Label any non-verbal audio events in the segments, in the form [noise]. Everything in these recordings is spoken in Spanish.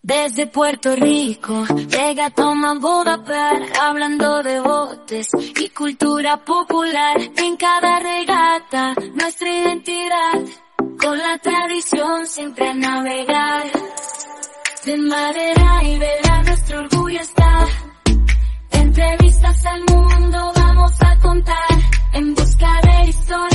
Desde Puerto Rico llega Toma Budapest hablando de botes y cultura popular en cada regata nuestra identidad con la tradición siempre a navegar de madera y vela nuestro orgullo está entrevistas al mundo vamos a contar en busca de historia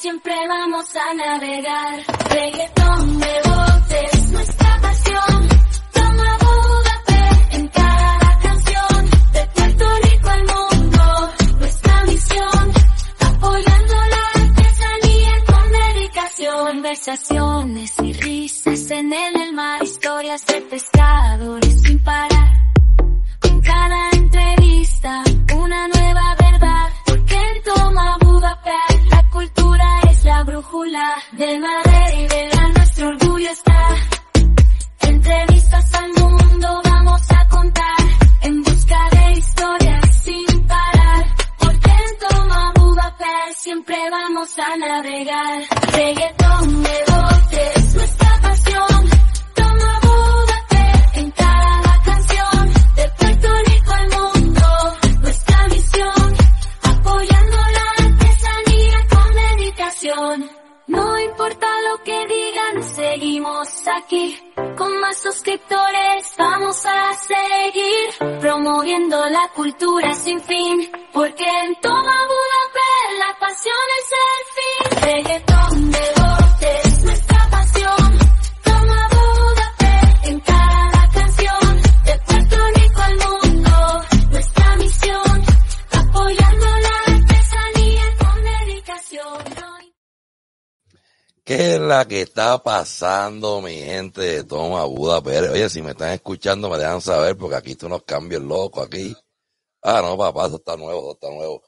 siempre vamos a navegar. Reggaetón de botes, nuestra pasión. Toma Budapest en cada canción. De Puerto Rico al mundo, nuestra misión. Apoyando la artesanía con dedicación. Conversaciones y risas en el mar. Historias de pescadores sin parar. Con cada entrevista, una nueva vez cultura es la brújula de madera y verán, nuestro orgullo está. Entrevistas al mundo vamos a contar en busca de historias sin parar. Porque Por dentro Budapest siempre vamos a navegar. Reggaeton de aquí con más suscriptores. Vamos a seguir promoviendo la cultura sin fin, porque en toda Budapest la pasión es el fin. Reggaetón, ¿Qué es la que está pasando, mi gente de Toma Buda Pérez? Oye, si me están escuchando, me dejan saber, porque aquí tú unos cambios locos aquí. Ah, no, papá, eso está nuevo, eso está nuevo.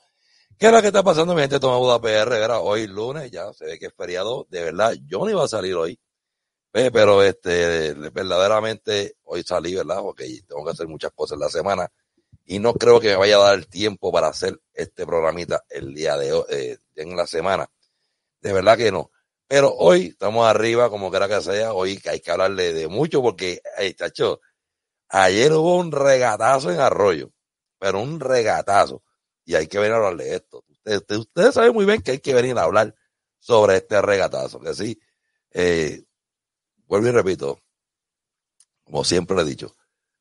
¿Qué es la que está pasando, mi gente de Toma Buda PR? Era hoy lunes, ya se ve que es feriado. De verdad, yo no iba a salir hoy. pero este, verdaderamente hoy salí, ¿verdad? Porque tengo que hacer muchas cosas en la semana. Y no creo que me vaya a dar el tiempo para hacer este programita el día de hoy, eh, en la semana. De verdad que no. Pero hoy estamos arriba, como quiera que sea, hoy hay que hablarle de mucho porque, hey, chacho, ayer hubo un regatazo en Arroyo, pero un regatazo. Y hay que venir a hablarle de esto. Ustedes, saben muy bien que hay que venir a hablar sobre este regatazo, que sí, eh, vuelvo y repito, como siempre le he dicho,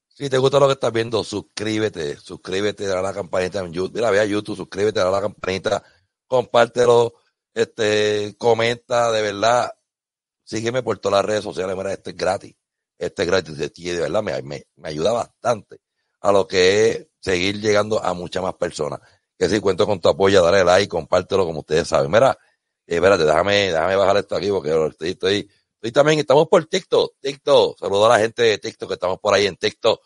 si te gusta lo que estás viendo, suscríbete, suscríbete, a la campanita en YouTube, mira, ve a YouTube, suscríbete, a la campanita, compártelo este, comenta, de verdad, sígueme por todas las redes sociales, mira, este es gratis, este es gratis, de verdad me, me, me ayuda bastante a lo que es seguir llegando a muchas más personas. Que si cuento con tu apoyo, dale like, compártelo como ustedes saben. Mira, eh, espérate, déjame, déjame bajar esto aquí porque estoy, estoy, también, estamos por TikTok, TikTok, saludo a la gente de TikTok que estamos por ahí en TikTok.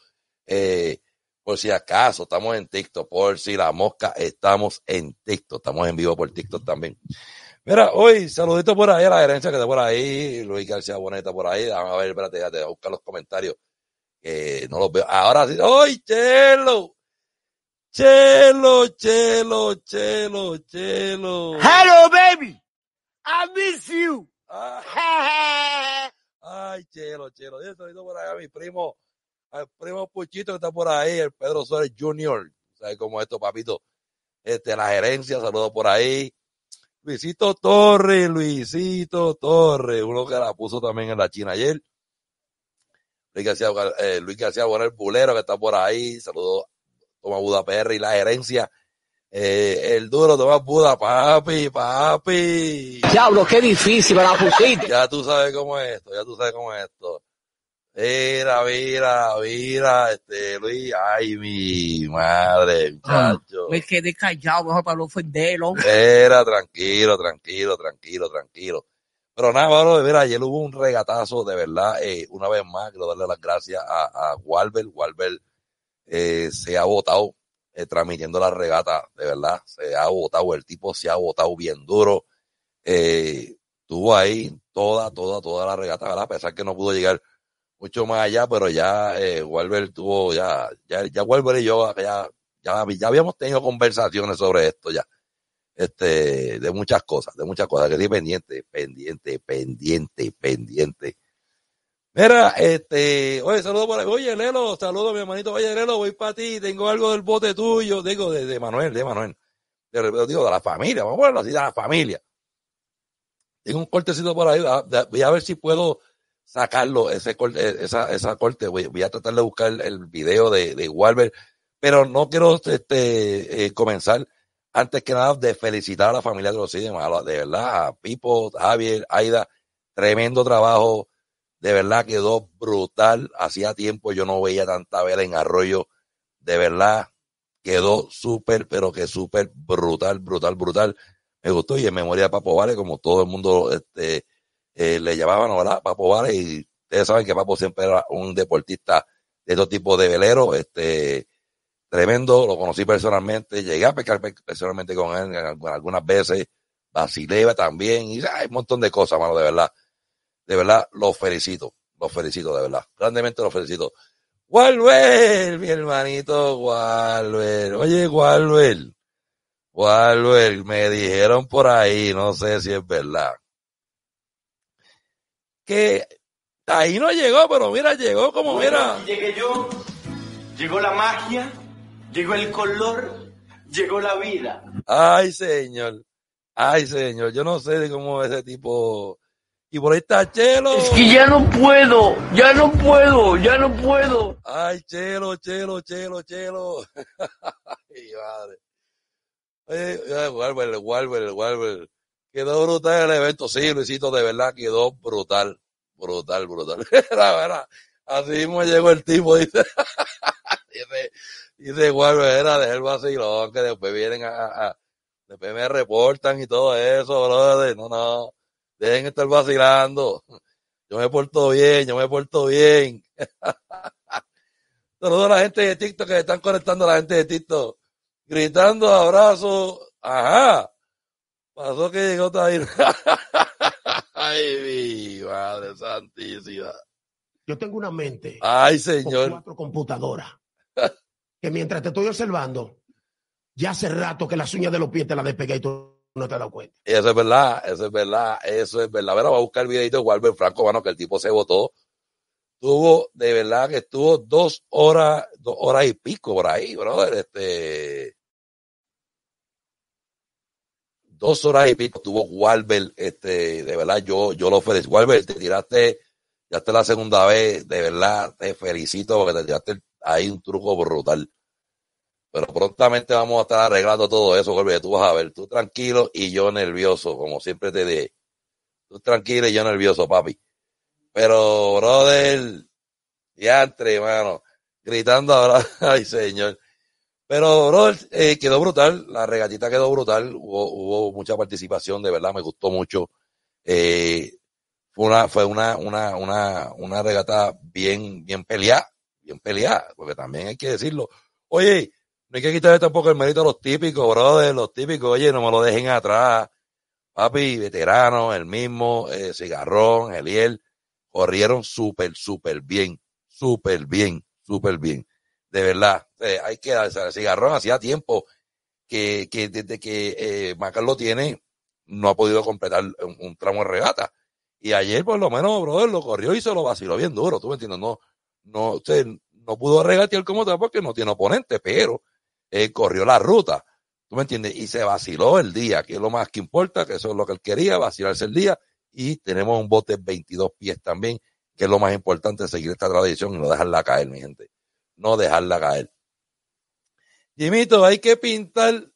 Eh, por si acaso, estamos en TikTok. Por si la mosca, estamos en TikTok. Estamos en vivo por TikTok también. Mira, hoy, saludito por ahí a la herencia que está por ahí. Luis García Boneta por ahí. Vamos a ver, espérate, ya voy a buscar los comentarios. Eh, no los veo. Ahora sí. ¡Ay, chelo! Chelo, chelo, chelo, chelo. Hello, baby. I miss you. Ah. [laughs] Ay, chelo, chelo. chelo, saludito por ahí a mi primo al primo Puchito que está por ahí, el Pedro Suárez Junior, ¿sabes cómo es esto, papito? Este, la gerencia, saludos por ahí. Luisito Torres, Luisito Torres, uno que la puso también en la China ayer. Luis García, eh, Luis García bueno, el Bulero que está por ahí, saludos Toma Buda Perry, y la gerencia. Eh, el duro Tomás Buda, papi, papi. Diablo, qué difícil, para la ya tú sabes cómo es esto, ya tú sabes cómo es esto. Mira, mira, mira, este Luis, ay, mi madre, ah, muchacho. Me quedé callado, mejor para no ofenderlo. Mira, tranquilo, tranquilo, tranquilo, tranquilo. Pero nada, de ver ayer hubo un regatazo, de verdad, eh, una vez más, quiero darle las gracias a, a Walbert. Eh, se ha votado eh, transmitiendo la regata, de verdad, se ha votado, el tipo se ha votado bien duro. Eh, estuvo ahí toda, toda, toda la regata, ¿verdad? A pesar que no pudo llegar mucho más allá, pero ya eh, tuvo, ya, ya, ya Walver y yo ya, ya, habíamos tenido conversaciones sobre esto ya. Este, de muchas cosas, de muchas cosas, que pendiente, pendiente, pendiente, pendiente. Mira, este, oye, saludo por ahí. Oye, Lelo, saludo mi hermanito. Oye, Lelo, voy para ti, tengo algo del bote tuyo, digo, de, Manuel, de Manuel. De, digo, de la familia, vamos a verlo así, de la familia. Tengo un cortecito por ahí, ah, voy a ver si puedo sacarlo, ese corte, eh, esa, esa corte. Voy, a tratar de buscar el video de, de pero no quiero este, eh, comenzar antes que nada de felicitar a la familia de los ídolos, de verdad, a Pipo, Javier, Aida, tremendo trabajo, de verdad quedó brutal, hacía tiempo yo no veía tanta vela en arroyo, de verdad quedó súper, pero que súper brutal, brutal, brutal, me gustó y en memoria de Papo Vale, como todo el mundo este, eh, le llamaban, ¿verdad? Papo Vale, y ustedes saben que Papo siempre era un deportista de todo tipo de velero, este, tremendo, lo conocí personalmente, llegué a pescar personalmente con él algunas veces, Basileva también, y hay un montón de cosas, mano, de verdad. De verdad, los felicito, los felicito, de verdad. Grandemente los felicito. ¡Walwell! mi hermanito ¡Walwell! Oye, ¡Walwell! ¡Walwell! me dijeron por ahí, no sé si es verdad que ahí no llegó, pero mira, llegó como mira. llegué yo, llegó la magia, llegó el color, llegó la vida. Ay, señor. Ay, señor, yo no sé de cómo ese tipo. Y por ahí está Chelo. Es que ya no puedo, ya no puedo, ya no puedo. Ay, Chelo, Chelo, Chelo, Chelo. [laughs] Ay, madre. Eh, eh, Ay, Quedó brutal el evento. Sí, Luisito, de verdad quedó brutal. Brutal, brutal. [laughs] la verdad. Así mismo llegó el tipo, [laughs] dice. dice, dice bueno, era de el vacilón, que después vienen a, después me reportan y todo eso, brother. No, no. Dejen estar vacilando. Yo me porto bien, yo me porto bien. [laughs] Saludos a la gente de TikTok que están conectando a la gente de TikTok. Gritando abrazos. Ajá. Pasó que llegó ahí. [laughs] Ay, mi madre santísima. Yo tengo una mente. Ay, señor. Con cuatro computadoras. que mientras te estoy observando, ya hace rato que las uñas de los pies te las despegué y tú no te has dado cuenta. Eso es verdad, eso es verdad, eso es verdad. ver, va a buscar el videito de Walbert Franco, bueno, que el tipo se votó. Tuvo, de verdad, que estuvo dos horas, dos horas y pico por ahí, brother. Este, dos horas y pico tuvo Walbert, este, de verdad, yo, yo lo felicito. Walbert, te tiraste, ya está la segunda vez, de verdad, te felicito porque te tiraste ahí un truco brutal. Pero prontamente vamos a estar arreglando todo eso, Walbert, tú vas a ver, tú tranquilo y yo nervioso, como siempre te dije. Tú tranquilo y yo nervioso, papi. Pero, brother, ya entre, hermano, gritando ahora, [laughs] ay señor. Pero, bro, eh, quedó brutal, la regatita quedó brutal, hubo, mucha participación, de verdad, me gustó mucho. Eh, fue una, fue una, una, una, una regata bien, bien peleada, bien peleada, porque también hay que decirlo. Oye, no hay que quitarle tampoco el mérito a los típicos, brother, los típicos, oye, no me lo dejen atrás. Papi, veterano, el mismo, eh, Cigarrón, Eliel, corrieron súper, súper bien, súper bien, súper bien. De verdad, eh, hay que darse al cigarrón. Hacía tiempo que, desde que eh, Macar lo tiene, no ha podido completar un, tramo de regata. Y ayer, por lo menos, brother, lo corrió y se lo vaciló bien duro. ¿Tú me entiendes? No, no, usted no pudo regatear como tal porque no tiene oponente, pero corrió la ruta. ¿Tú me entiendes? Y se vaciló el día, que es lo más que importa, que eso es lo que él quería, vacilarse el día. Y tenemos un bote 22 pies también, que es lo más importante, seguir esta tradición y no dejarla caer, mi gente. No dejarla caer. Jimito, hay que pintar,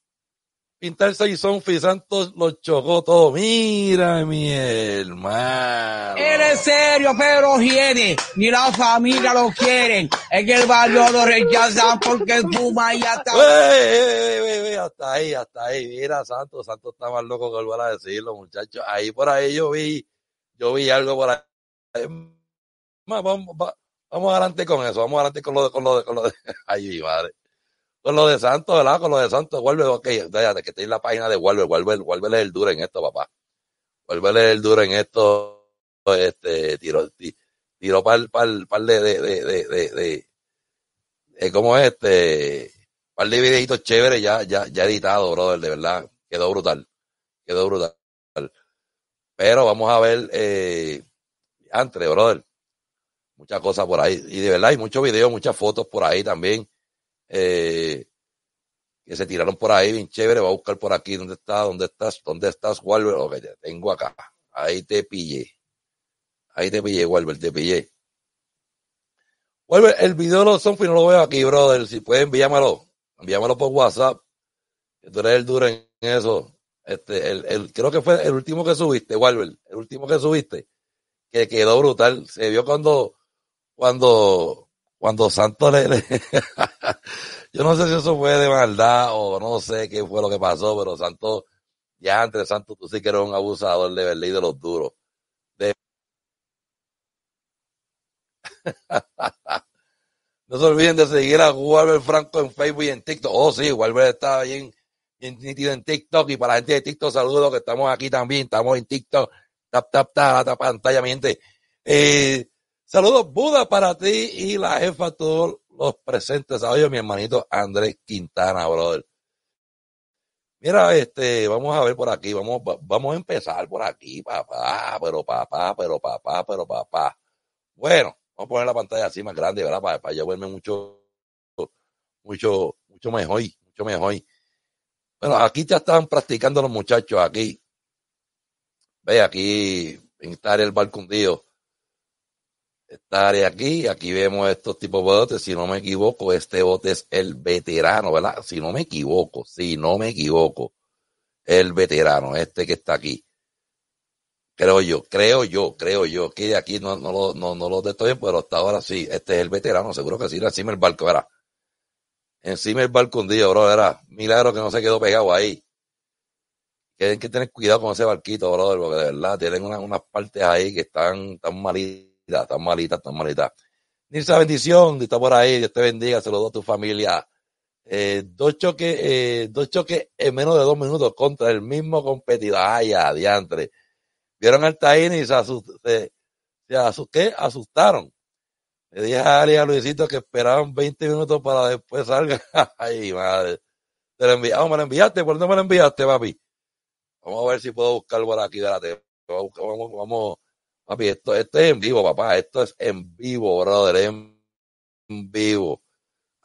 pintar sonfi Santos los chocó todo. Mira, mi hermano. Eres serio, pero tiene, ni la familia lo quieren. En el barrio lo rechazan porque Puma y hasta... hasta ahí, hasta ahí. Mira, Santos, Santos está más loco que volver a decirlo, muchachos. Ahí por ahí yo vi, yo vi algo por ahí. Vamos, vamos, vamos adelante con eso, vamos adelante con lo de, con lo de, con lo de. [laughs] Ay, madre con lo de Santos, ¿verdad? Con lo de Santos, vuelve, ok, de que estoy en la página de vuelve vuelve Walver es el duro en esto, papá. Walver es el duro en esto, este, tiro, tiro para el par, de, de, de, de, eh, es este? Par de videitos chéveres ya, ya, editado, brother, de verdad, quedó brutal, quedó brutal. Pero vamos a ver, eh, antes, brother, muchas cosas por ahí, y de verdad hay muchos videos, muchas fotos por ahí también eh, que se tiraron por ahí, bien chévere, va a buscar por aquí, ¿dónde estás? ¿Dónde estás? ¿Dónde estás, Walbert? Ok, te tengo acá. Ahí te pillé. Ahí te pillé, Walbert, te pillé. Walbert, el video de los no lo veo aquí, brother. Si puedes, envíamelo. Envíamelo por WhatsApp. tú el duro en eso. Este, el, el, creo que fue el último que subiste, Walbert. El último que subiste. Que quedó brutal. Se vio cuando, cuando cuando Santos le, [laughs] yo no sé si eso fue de maldad o no sé qué fue lo que pasó, pero Santos, ya antes Santos tú sí que eres un abusador de Berlín de los duros. De... [laughs] no se olviden de seguir a Walbert Franco en Facebook y en TikTok. Oh, sí, Walbert está bien, bien nítido en TikTok. Y para la gente de TikTok, saludos que estamos aquí también, estamos en TikTok. Tap, tap, tap, pantalla, mi gente. Eh, Saludos Buda para ti y la jefa, todos los presentes. a ah, mi hermanito Andrés Quintana, brother. Mira, este, vamos a ver por aquí, vamos, vamos a empezar por aquí, papá, pero papá, pero papá, pero papá. Bueno, vamos a poner la pantalla así más grande, ¿verdad? Para, para yo verme mucho, mucho, mucho mejor, mucho mejor. Bueno, aquí ya están practicando los muchachos, aquí. Ve, aquí, en el el de... Estaré aquí, aquí vemos estos tipos de botes, si no me equivoco, este bote es el veterano, ¿verdad? Si no me equivoco, si no me equivoco, el veterano, este que está aquí. Creo yo, creo yo, creo yo, que de aquí no, no, lo, no, lo estoy, pero hasta ahora sí, este es el veterano, seguro que sí, encima el barco, ¿verdad? Encima el barco hundido, bro, milagro que no se quedó pegado ahí. Tienen que tener cuidado con ese barquito, brother, porque de verdad tienen unas, unas partes ahí que están tan malitas tan malita, tan malita. Nilsa, bendición, está por ahí, Dios te bendiga, se lo doy a tu familia. Eh, dos choques, eh, dos choques en menos de dos minutos contra el mismo competidor. Ay, adiantre. Vieron al Taini y se, asustaron. Le dije a Ari a Luisito que esperaban 20 minutos para después salga. [laughs] Ay, madre. Te lo oh, enviaste, ¿por me lo enviaste, papi? Vamos a ver si puedo buscar por aquí, Vamos, vamos, Papi, esto, es en vivo, papá. Esto es en vivo, brother. En vivo.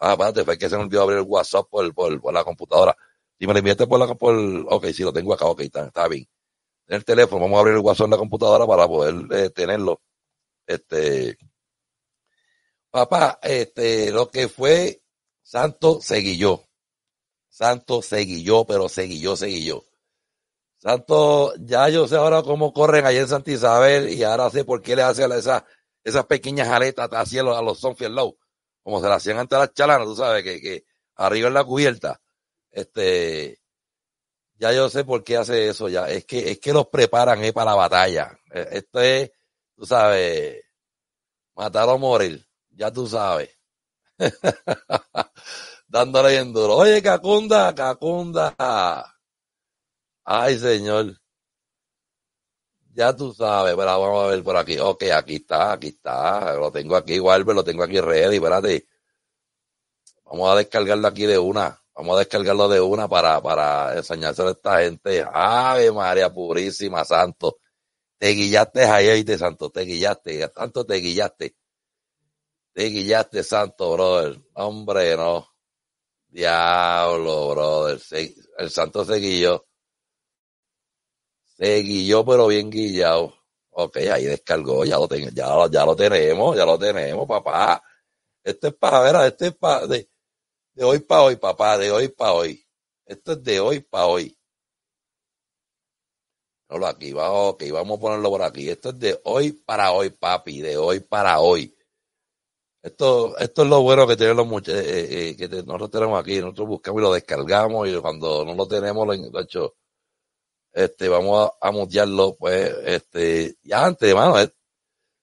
Ah, espérate, fue que se me olvidó abrir el WhatsApp por, la computadora. Si me lo enviaste por la por, ok, sí, lo tengo acá, ok, está, bien. En el teléfono, vamos a abrir el WhatsApp en la computadora para poder eh, tenerlo. Este, papá, este, lo que fue Santo seguí yo. Santo seguí yo, pero seguí yo, seguí yo. Santo, ya yo sé ahora cómo corren allá en Santa Isabel y ahora sé por qué le hacen esas, esas pequeñas aletas así a los, a los Low, como se las hacían antes a las chalanas, tú sabes, que, que arriba en la cubierta. Este, ya yo sé por qué hace eso ya. Es que, es que los preparan eh, para la batalla. este, tú sabes, matar o morir. Ya tú sabes. [laughs] Dándole bien duro. Oye, Cacunda, Cacunda Ay, señor. Ya tú sabes, pero vamos a ver por aquí. Ok, aquí está, aquí está. Lo tengo aquí, Walver, lo tengo aquí ready, espérate. Vamos a descargarlo aquí de una. Vamos a descargarlo de una para, para enseñárselo a esta gente. Ave María Purísima, Santo. Te guillaste ahí, de Santo. Te guillaste, tanto te guillaste. Te guillaste, Santo, brother. Hombre, no. Diablo, brother. el Santo se guilló. Eh, guilló, pero bien guillado. Ok, ahí descargó, ya lo, ya, lo tenemos, ya lo tenemos, papá. Esto es para, ver, esto es para, de, hoy para hoy, papá, de hoy para hoy. Esto es de hoy para hoy. No, lo aquí ok, vamos a ponerlo por aquí. Esto es de hoy para hoy, papi, de hoy para hoy. Esto, esto es lo bueno que tienen los muchachos, eh, eh, que nosotros tenemos aquí. Nosotros buscamos y lo descargamos y cuando no lo tenemos, lo, hecho, este, vamos a, a mutearlo, pues, este, ya antes, hermano, eh,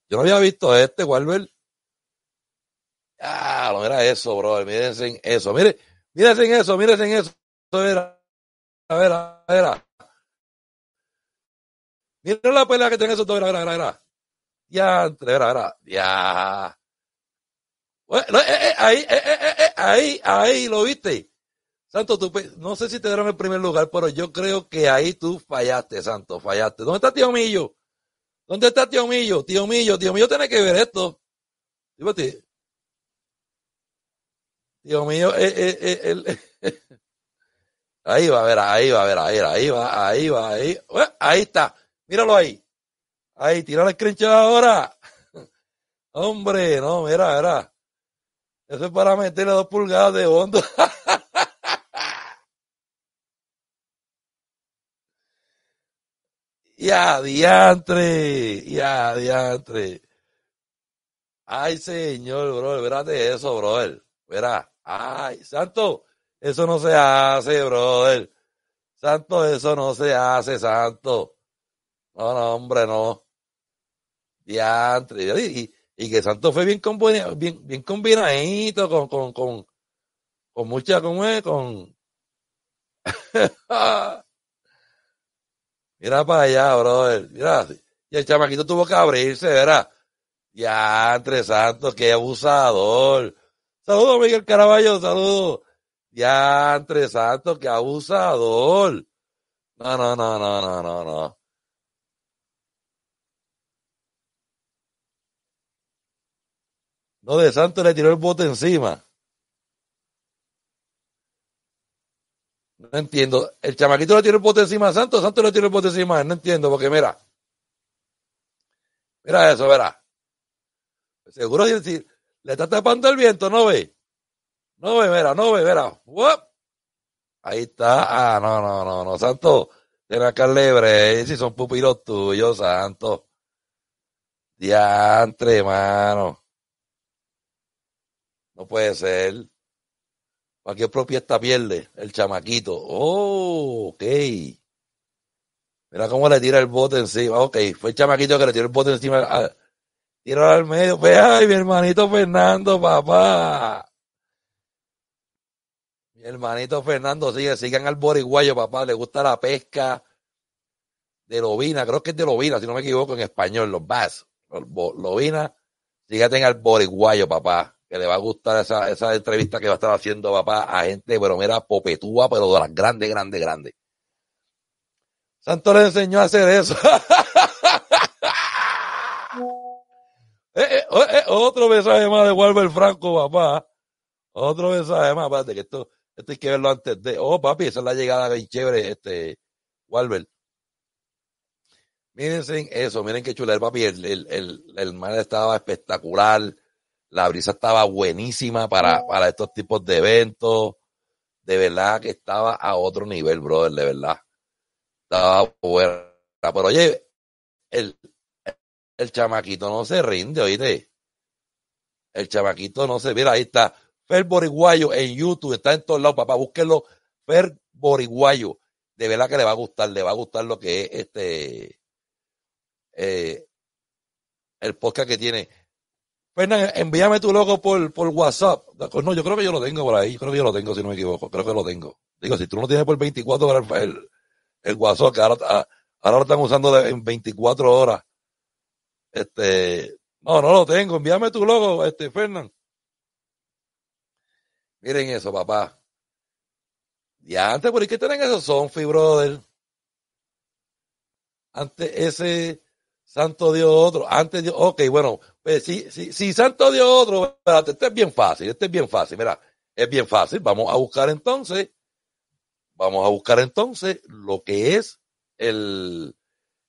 yo no había visto este walver Ah, no era eso, bro mírense en eso, mire, miren en eso, miren en eso, a ver, a ver, a la pelea que tiene eso a ver, a ver, a ver, ya, entre, a ver, ya. Bueno, eh, eh, eh ahí, eh, ahí, ahí lo viste. Santo, tú, no sé si te dieron el primer lugar, pero yo creo que ahí tú fallaste, Santo, fallaste. ¿Dónde está Tío Millo? ¿Dónde está Tío Millo? Tío Millo, Tío Millo tiene que ver esto. Tío Millo, eh, eh, eh, eh [laughs] ahí va, a ver, ahí va, a ver, ahí, va, ahí va, ahí va, ahí. Eh, ahí está, míralo ahí. Ahí, tira la crincha ahora. [laughs] Hombre, no, mira, mira. Eso es para meterle dos pulgadas de hondo. [laughs] Y adiantre, y adiantre. Ay, señor, brother, espérate eso, brother. Verá, ay, santo, eso no se hace, brother. Santo, eso no se hace, santo. No, no, hombre, no. Diantre. Y, que Santo fue bien, combinado, bien, bien combinadito con, con, con, mucha, con Con. [laughs] Ah, Mira para allá, brother. Mira, y el chamaquito tuvo que abrirse, ¿verdad? Ya, entre santos, qué abusador. Saludos, Miguel Caraballo, saludos. Ya, entre santos, qué abusador. No, no, no, no, no, no, no. No, de santos le tiró el bote encima. No entiendo. El chamaquito le tiene el bote encima Santo Santo Santos le tiene el bote encima No entiendo, porque mira. Mira eso, verá. Seguro decir, le está tapando el viento, no ve. No ve, mira, no ve, mira. Ahí está. Ah, no, no, no, no. Santo, tiene acá libre. Eh, si son pupilos tuyos, Santo. Diantre, mano. No puede ser. ¿Para qué propiedad pierde el chamaquito? Oh, ok. Mira cómo le tira el bote encima. Ok, fue el chamaquito que le tiró el bote encima. Ah, al medio. Pues, ay, mi hermanito Fernando, papá. Mi hermanito Fernando sigue, sigan al boriguayo, papá. Le gusta la pesca de lobina. Creo que es de lobina, si no me equivoco, en español, los vas. Lobina, sígate en al boriguayo, papá que le va a gustar esa, esa entrevista que va a estar haciendo papá a gente, pero popetúa, pero de las grandes, grandes, grandes. Santo le enseñó a hacer eso. [laughs] Eh, eh, oh, eh, otro mensaje más de Walter Franco, papá. Otro mensaje más, espérate, que esto, esto hay que verlo antes de. Oh, papi, esa es la llegada bien chévere, este, Walbert. Miren eso, miren qué chula el papi, el, el, el, el estaba espectacular la brisa estaba buenísima mm. para, estos tipos de eventos. De verdad que estaba a otro nivel, brother, de verdad. Estaba buena. Pero oye, el, chamaquito no se rinde, oíste. El chamaquito no se. Mira, ahí está. Fer Boriguayo en YouTube, está en todos lados, papá. Búsquenlo. Fer Boriguayo. De verdad que le va a gustar, le va a gustar lo que es este. Eh, el podcast que tiene. Fernan, envíame tu logo por, por WhatsApp. No, yo creo que yo lo tengo por ahí. Yo creo que yo lo tengo, si no me equivoco. Creo que lo tengo. Digo, si tú no tienes por 24 horas, pues, el, el WhatsApp, que ahora, ah, lo están usando en 24 horas. Este, no, no lo tengo. Envíame tu logo, este, Fernán. Miren eso, papá. Y antes, ¿por qué tienen esos Sonfi, brother? Antes ese santo Dios otro. Antes Dios, ok, bueno, eh, si, si, Santo Dios otro, este es bien fácil, este es bien fácil, mira, es bien fácil. Vamos a buscar entonces, vamos a buscar entonces lo que es el,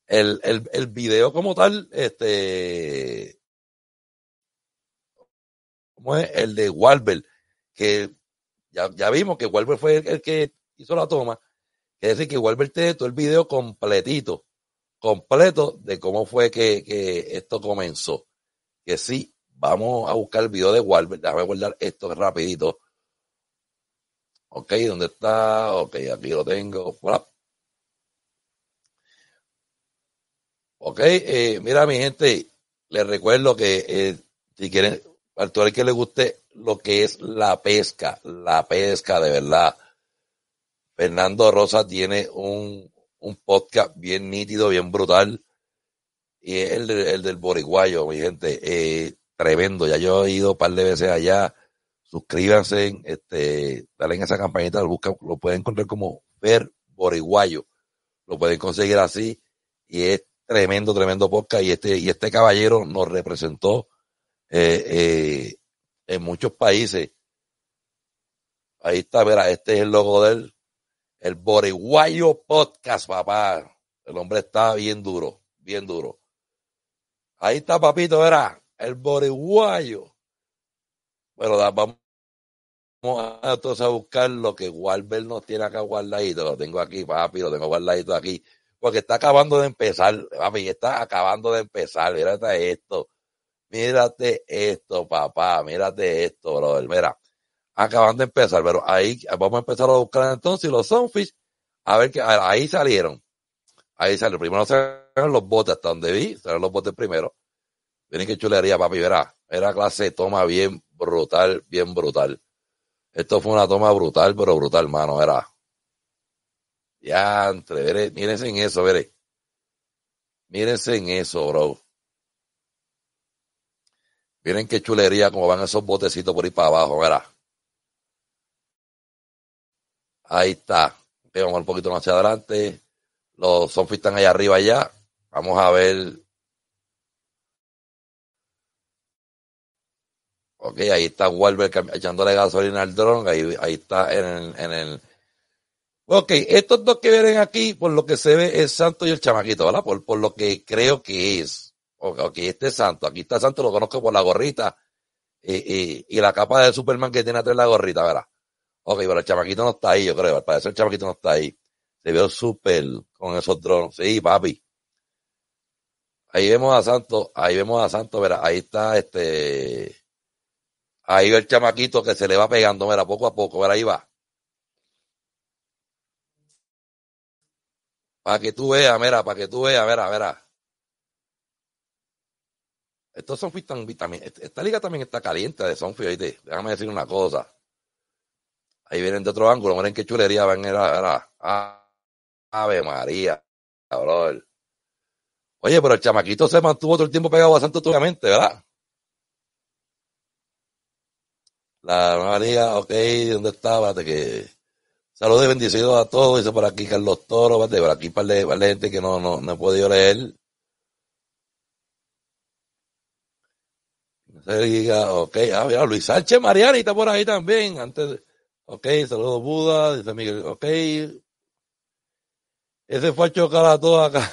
el, video como tal, este, ¿cómo es? El de Walbert, que ya, vimos que Walbert fue el, que hizo la toma. Es decir, que Walbert te todo el video completito, completo de cómo fue que esto comenzó que sí, vamos a buscar el video de Walbert, déjame guardar esto rapidito. Ok, ¿dónde está? Ok, aquí lo tengo. Ok, eh, mira mi gente, les recuerdo que eh, si quieren, para que le guste lo que es la pesca, la pesca de verdad. Fernando Rosa tiene un, un podcast bien nítido, bien brutal. Y el, el del Boriguayo, mi gente, eh, tremendo. Ya yo he ido un par de veces allá. Suscríbanse, este, dale en esa campanita, lo, busca lo pueden encontrar como ver Boriguayo. Lo pueden conseguir así. Y es tremendo, tremendo podcast. Y este, y este caballero nos representó eh, eh, en muchos países. Ahí está, verá, este es el logo del el Boriguayo Podcast, papá. El hombre está bien duro, bien duro. Ahí está, papito, era el boriguayo. Bueno, vamos a, a buscar lo que Walbert nos tiene acá guardadito. Lo tengo aquí, papi, lo tengo guardadito aquí. Porque está acabando de empezar, papi, está acabando de empezar. Mírate esto. Mírate esto, papá. Mírate esto, brother. Mira, Acabando de empezar, pero ahí vamos a empezar a buscar entonces los Sunfish. A ver que ahí salieron. Ahí sale primero salen los botes hasta donde vi, salen los botes primero. Miren qué chulería, papi, verá. Era clase de toma bien brutal, bien brutal. Esto fue una toma brutal, pero brutal, mano, era. Ya, entre, miren mírense en eso, veré. Mírense en eso, bro. Miren qué chulería como van esos botecitos por ahí para abajo, verá. Ahí está. Vamos un poquito más hacia adelante. Los zombies están allá arriba allá. Vamos a ver. Ok, ahí está Walbert echándole gasolina al dron. Ahí, ahí está en el, en el. Ok, estos dos que vienen aquí, por lo que se ve, es Santo y el chamaquito, ¿verdad? Por, por lo que creo que es. Ok, este es Santo. Aquí está Santo, lo conozco por la gorrita. Y, la capa de Superman que tiene atrás la gorrita, ¿verdad? Ok, pero el chamaquito no está ahí, yo creo. Al parecer el chamaquito no está ahí. Se veo súper con esos drones. Sí, papi. Ahí vemos a Santo. ahí vemos a Santo, verá, ahí está este. Ahí va el chamaquito que se le va pegando, mira, poco a poco, verá, ahí va. Para que tú veas, mira, para que tú veas, mira, mira. Estos son también. Esta liga también está caliente de Sonfi, oíste. Déjame decir una cosa. Ahí vienen de otro ángulo, miren qué chulería van a Ah, Ave María, cabrón. Oye, pero el chamaquito se mantuvo todo el tiempo pegado bastante tuviamente, obviamente, ¿verdad? La María, ok, ¿dónde está? que. Saludos y bendecidos a todos. Dice por aquí Carlos Toro, por aquí para la gente que no, no, no he podido leer. ok, ah, mira, Luis Sánchez Mariani está por ahí también. Antes, ok, saludos Buda, dice Miguel, ok, ese fue a chocar a todos acá.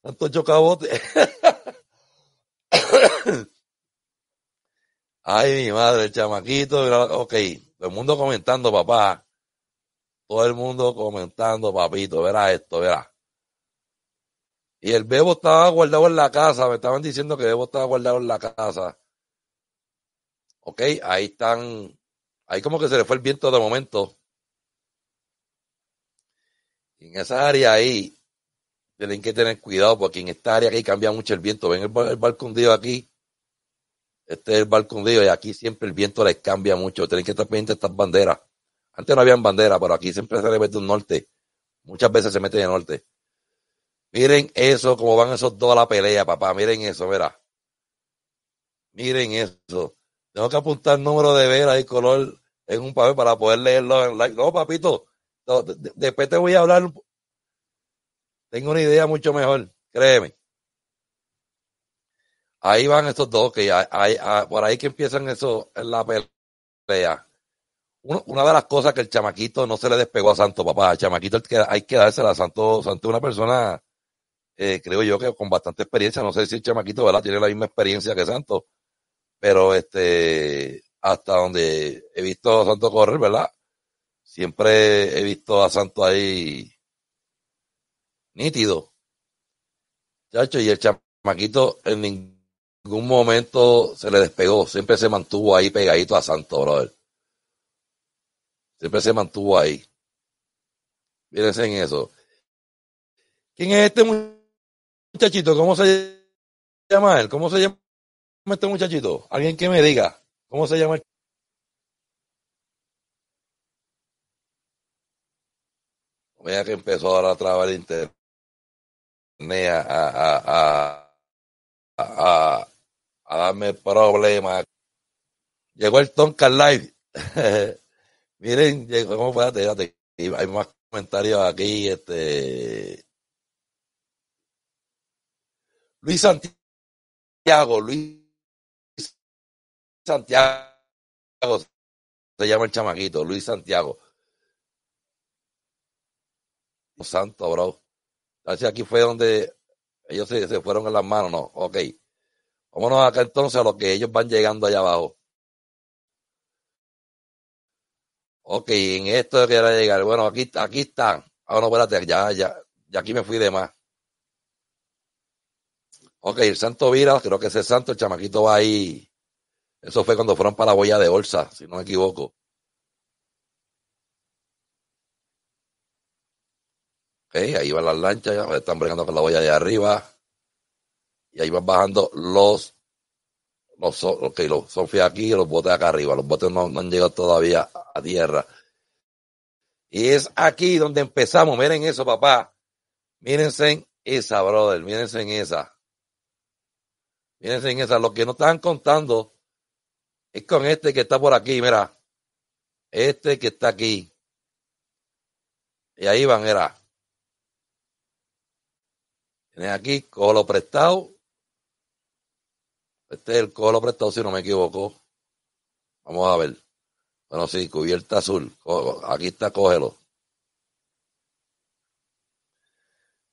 Tanto [laughs] chocabote. [coughs] Ay, mi madre, el chamaquito. Ok, todo el mundo comentando, papá. Todo el mundo comentando, papito. Verá esto, verá. Y el bebo estaba guardado en la casa. Me estaban diciendo que el bebo estaba guardado en la casa. Ok, ahí están. Ahí como que se le fue el viento de momento en esa área ahí tienen que tener cuidado porque en esta área aquí cambia mucho el viento. Ven el, el aquí. Este es el balcondío y aquí siempre el viento les cambia mucho. Tienen que estar pendientes de estas banderas. Antes no habían banderas, pero aquí siempre se le mete un norte. Muchas veces se mete de norte. Miren eso, cómo van esos dos a la pelea, papá. Miren eso, verá. Miren eso. Tengo que apuntar el número de veras y color en un papel para poder leerlo en live No, papito, después te voy a hablar. Tengo una idea mucho mejor, créeme. Ahí van estos dos, que hay, ah, por ahí que empiezan eso, en la pelea. una de las cosas que el chamaquito no se le despegó a Santo, papá. chamaquito hay que dársela a Santo. Santo es una persona, eh, creo yo, que con bastante experiencia. No sé si el chamaquito ¿verdad? tiene la misma experiencia que Santo, pero este, hasta donde he visto a Santo correr, ¿verdad? Siempre he visto a Santo ahí nítido. Chacho, y el chamaquito en ningún momento se le despegó. Siempre se mantuvo ahí pegadito a Santo, brother. Siempre se mantuvo ahí. Fíjense en eso. ¿Quién es este muchachito? ¿Cómo se llama él? ¿Cómo se llama este muchachito? Alguien que me diga. ¿Cómo se llama el Mira que empezó ahora a trabajar internet a, a, darme problemas. Llegó el Tonka Live. [laughs] Miren, hay más comentarios aquí. Este. Luis Santiago, Luis Santiago, se llama el chamaquito, Luis Santiago santo, bro. Así aquí fue donde ellos se, fueron en las manos, no. Ok. Vámonos acá entonces a lo que ellos van llegando allá abajo. Ok, en esto que era llegar. Bueno, aquí, aquí están. Ah, no, espérate, ya, ya, ya aquí me fui de más. Ok, el santo vira, creo que ese santo, el chamaquito va ahí. Eso fue cuando fueron para la boya de bolsa, si no me equivoco. ahí van las lanchas, están bregando con la olla de arriba. Y ahí van bajando los, los, que los sofía aquí y los botes acá arriba. Los botes no, han llegado todavía a tierra. Y es aquí donde empezamos. Miren eso, papá. Mírense en esa, brother. Mírense en esa. Mírense en esa. Lo que no están contando es con este que está por aquí, mira. Este que está aquí. Y ahí van, era aquí colo prestado. Este es el colo prestado, si no me equivoco. Vamos a ver. Bueno, sí, cubierta azul. Aquí está, cógelo.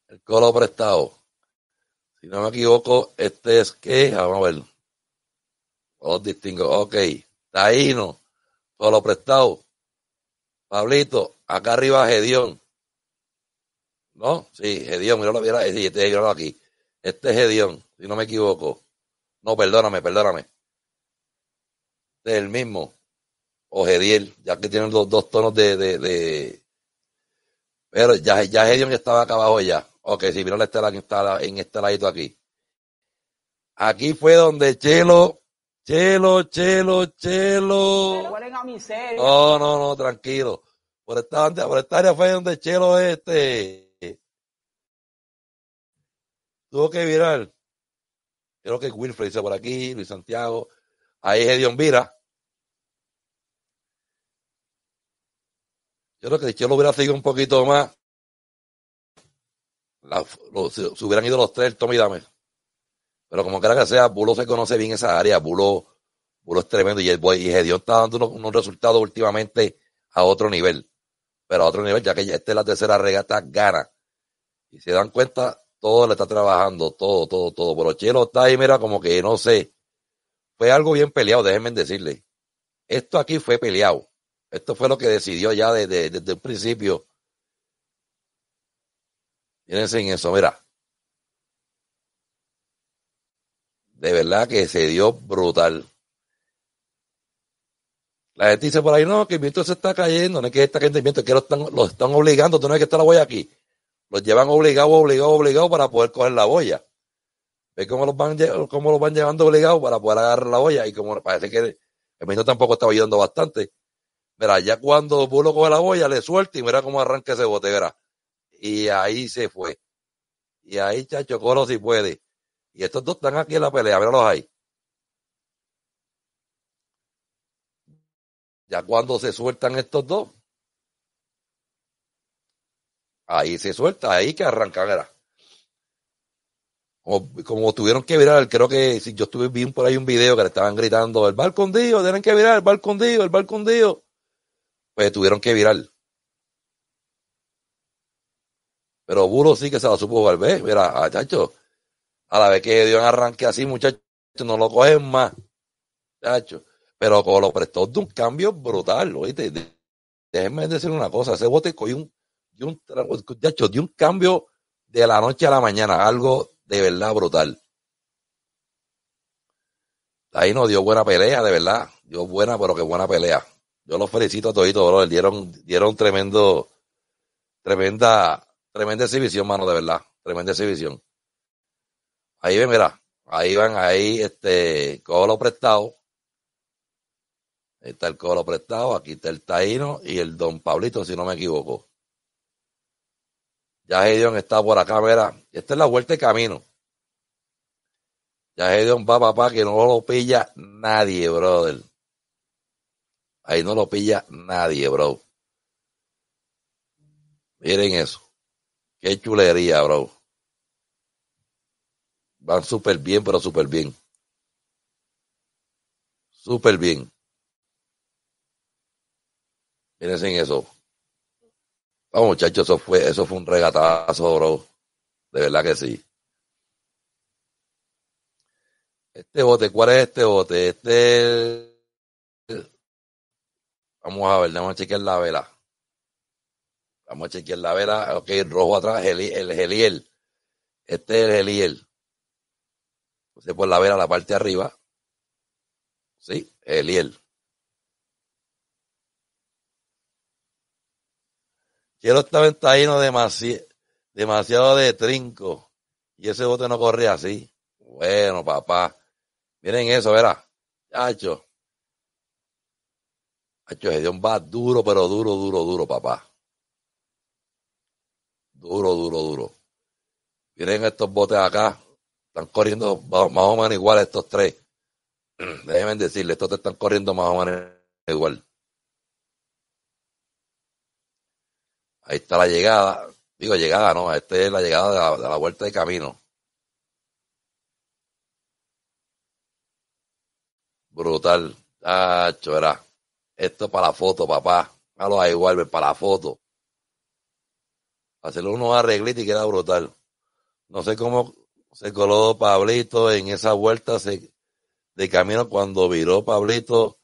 El colo prestado. Si no me equivoco, este es que, vamos a ver. Los oh, distingo. Ok. Taíno, colo prestado. Pablito, acá arriba Gedión. ¿No? Sí, Gedeón, mira lo, sí, este aquí. Este es Gedeón, si no me equivoco. No, perdóname, perdóname. Este es el mismo. O Gediel, ya que tienen los dos tonos de. Pero ya, ya Gedeón estaba acá abajo ya. Ok, sí, mira la estela que está en este ladito aquí. Aquí fue donde Chelo Chelo, chelo, chelo. No, no, no, tranquilo. Por esta, por esta área fue donde Chelo este tuvo que virar. Creo que Wilfred dice por aquí, Luis Santiago. Ahí es Vira. Yo creo que si yo lo hubiera seguido un poquito más, se, hubieran ido los tres, Tommy dame. Pero como quiera que sea, Bulo se conoce bien esa área. Bulo, Bulo es tremendo y, el, está dando unos, resultados últimamente a otro nivel. Pero a otro nivel, ya que ya esta es la tercera regata, gana. Y se dan cuenta, todo le está trabajando, todo, todo, todo. Pero Chelo está ahí, mira, como que no sé. Fue algo bien peleado, déjenme decirle. Esto aquí fue peleado. Esto fue lo que decidió ya desde, desde el principio. Fíjense en eso, mira. De verdad que se dio brutal. La gente dice por ahí, no, que el viento se está cayendo, no es que está cayendo el viento, es que lo están, obligando, tú no es que estar la voy aquí. Los llevan obligado, obligado, obligado para poder coger la boya. ¿Ves cómo los van, van llevando obligados para poder agarrar la boya? Y como parece que el mismo tampoco estaba ayudando bastante. Mira, ya cuando Bulo coge la boya, le suelta y mira cómo arranca ese bote, Y ahí se fue. Y ahí, chacho, coro si puede. Y estos dos están aquí en la pelea, los ahí. Ya cuando se sueltan estos dos, Ahí se suelta, ahí que arranca, Como, como, tuvieron que virar, creo que si yo estuve viendo por ahí un video que le estaban gritando, el balcondío, tienen que virar, el balcondío, el balcondío. Pues tuvieron que virar. Pero Buro sí que se lo supo volver. Mira, a ah, chacho, a la vez que dio un arranque así, muchachos, no lo cogen más. Pero con lo prestó de un cambio brutal, oíste. Déjenme decir una cosa, ese bote cogió un de un, de un cambio de la noche a la mañana, algo de verdad brutal. Ahí dio buena pelea, de verdad. Dio buena, pero que buena pelea. Yo los felicito a todos Dieron, dieron tremendo, tremenda, tremenda exhibición, mano, de verdad. Tremenda exhibición. Ahí ven, mira. Ahí van, ahí, este, colo prestado. Ahí está el colo prestado, aquí está el Taino y el don Pablito, si no me equivoco. Ya Gedeon está por acá, mira. Esta es la vuelta de camino. Ya un va, papá, que no lo pilla nadie, brother. Ahí no lo pilla nadie, bro. Miren eso. Qué chulería, bro. Van súper bien, pero súper bien. Súper bien. Miren eso. Vamos, muchachos, eso fue, eso fue un regatazo, bro. De verdad que sí. Este bote, ¿cuál es este bote? Este. Vamos a ver, vamos a chequear la vela. Vamos a chequear la vela. Ok, rojo atrás, el, el geliel. Este es el geliel. Entonces, por la vela, la parte de arriba. Sí, el geliel. él estaba en demasiado de trinco y ese bote no corría así. Bueno, papá. Miren eso, verá. Hacho. Hacho, un va duro, pero duro, duro, duro, papá. Duro, duro, duro. Miren estos botes acá. Están corriendo más o menos igual estos tres. [clears throat] Déjenme decirle, estos tres están corriendo más o menos igual. Ahí está la llegada. Digo, llegada, no. Esta es la llegada de la, vuelta de camino. Brutal. Ah, chorá. Esto para la foto, papá. A ahí, igual, para la foto. Hacerle uno arreglito y queda brutal. No sé cómo se coló Pablito en esa vuelta de camino cuando viró Pablito.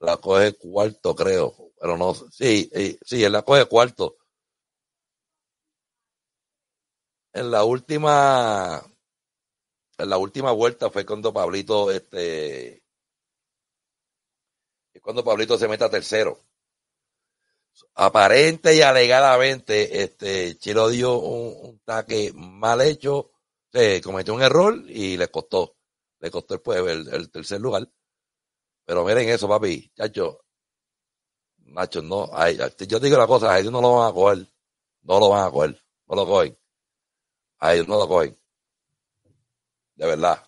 La coge cuarto, creo pero no, sí, sí, él la coge cuarto. En la última, en la última vuelta fue cuando Pablito, este, cuando Pablito se mete a tercero. Aparente y alegadamente, este, Chilo dio un, taque mal hecho, se cometió un error y le costó, le costó el, pues, el, el tercer lugar. Pero miren eso, papi, chacho, Nacho, no, ay, yo digo la cosa, ellos no lo van a coger, no lo van a coger, no lo cogen. A ellos no lo cogen. De verdad.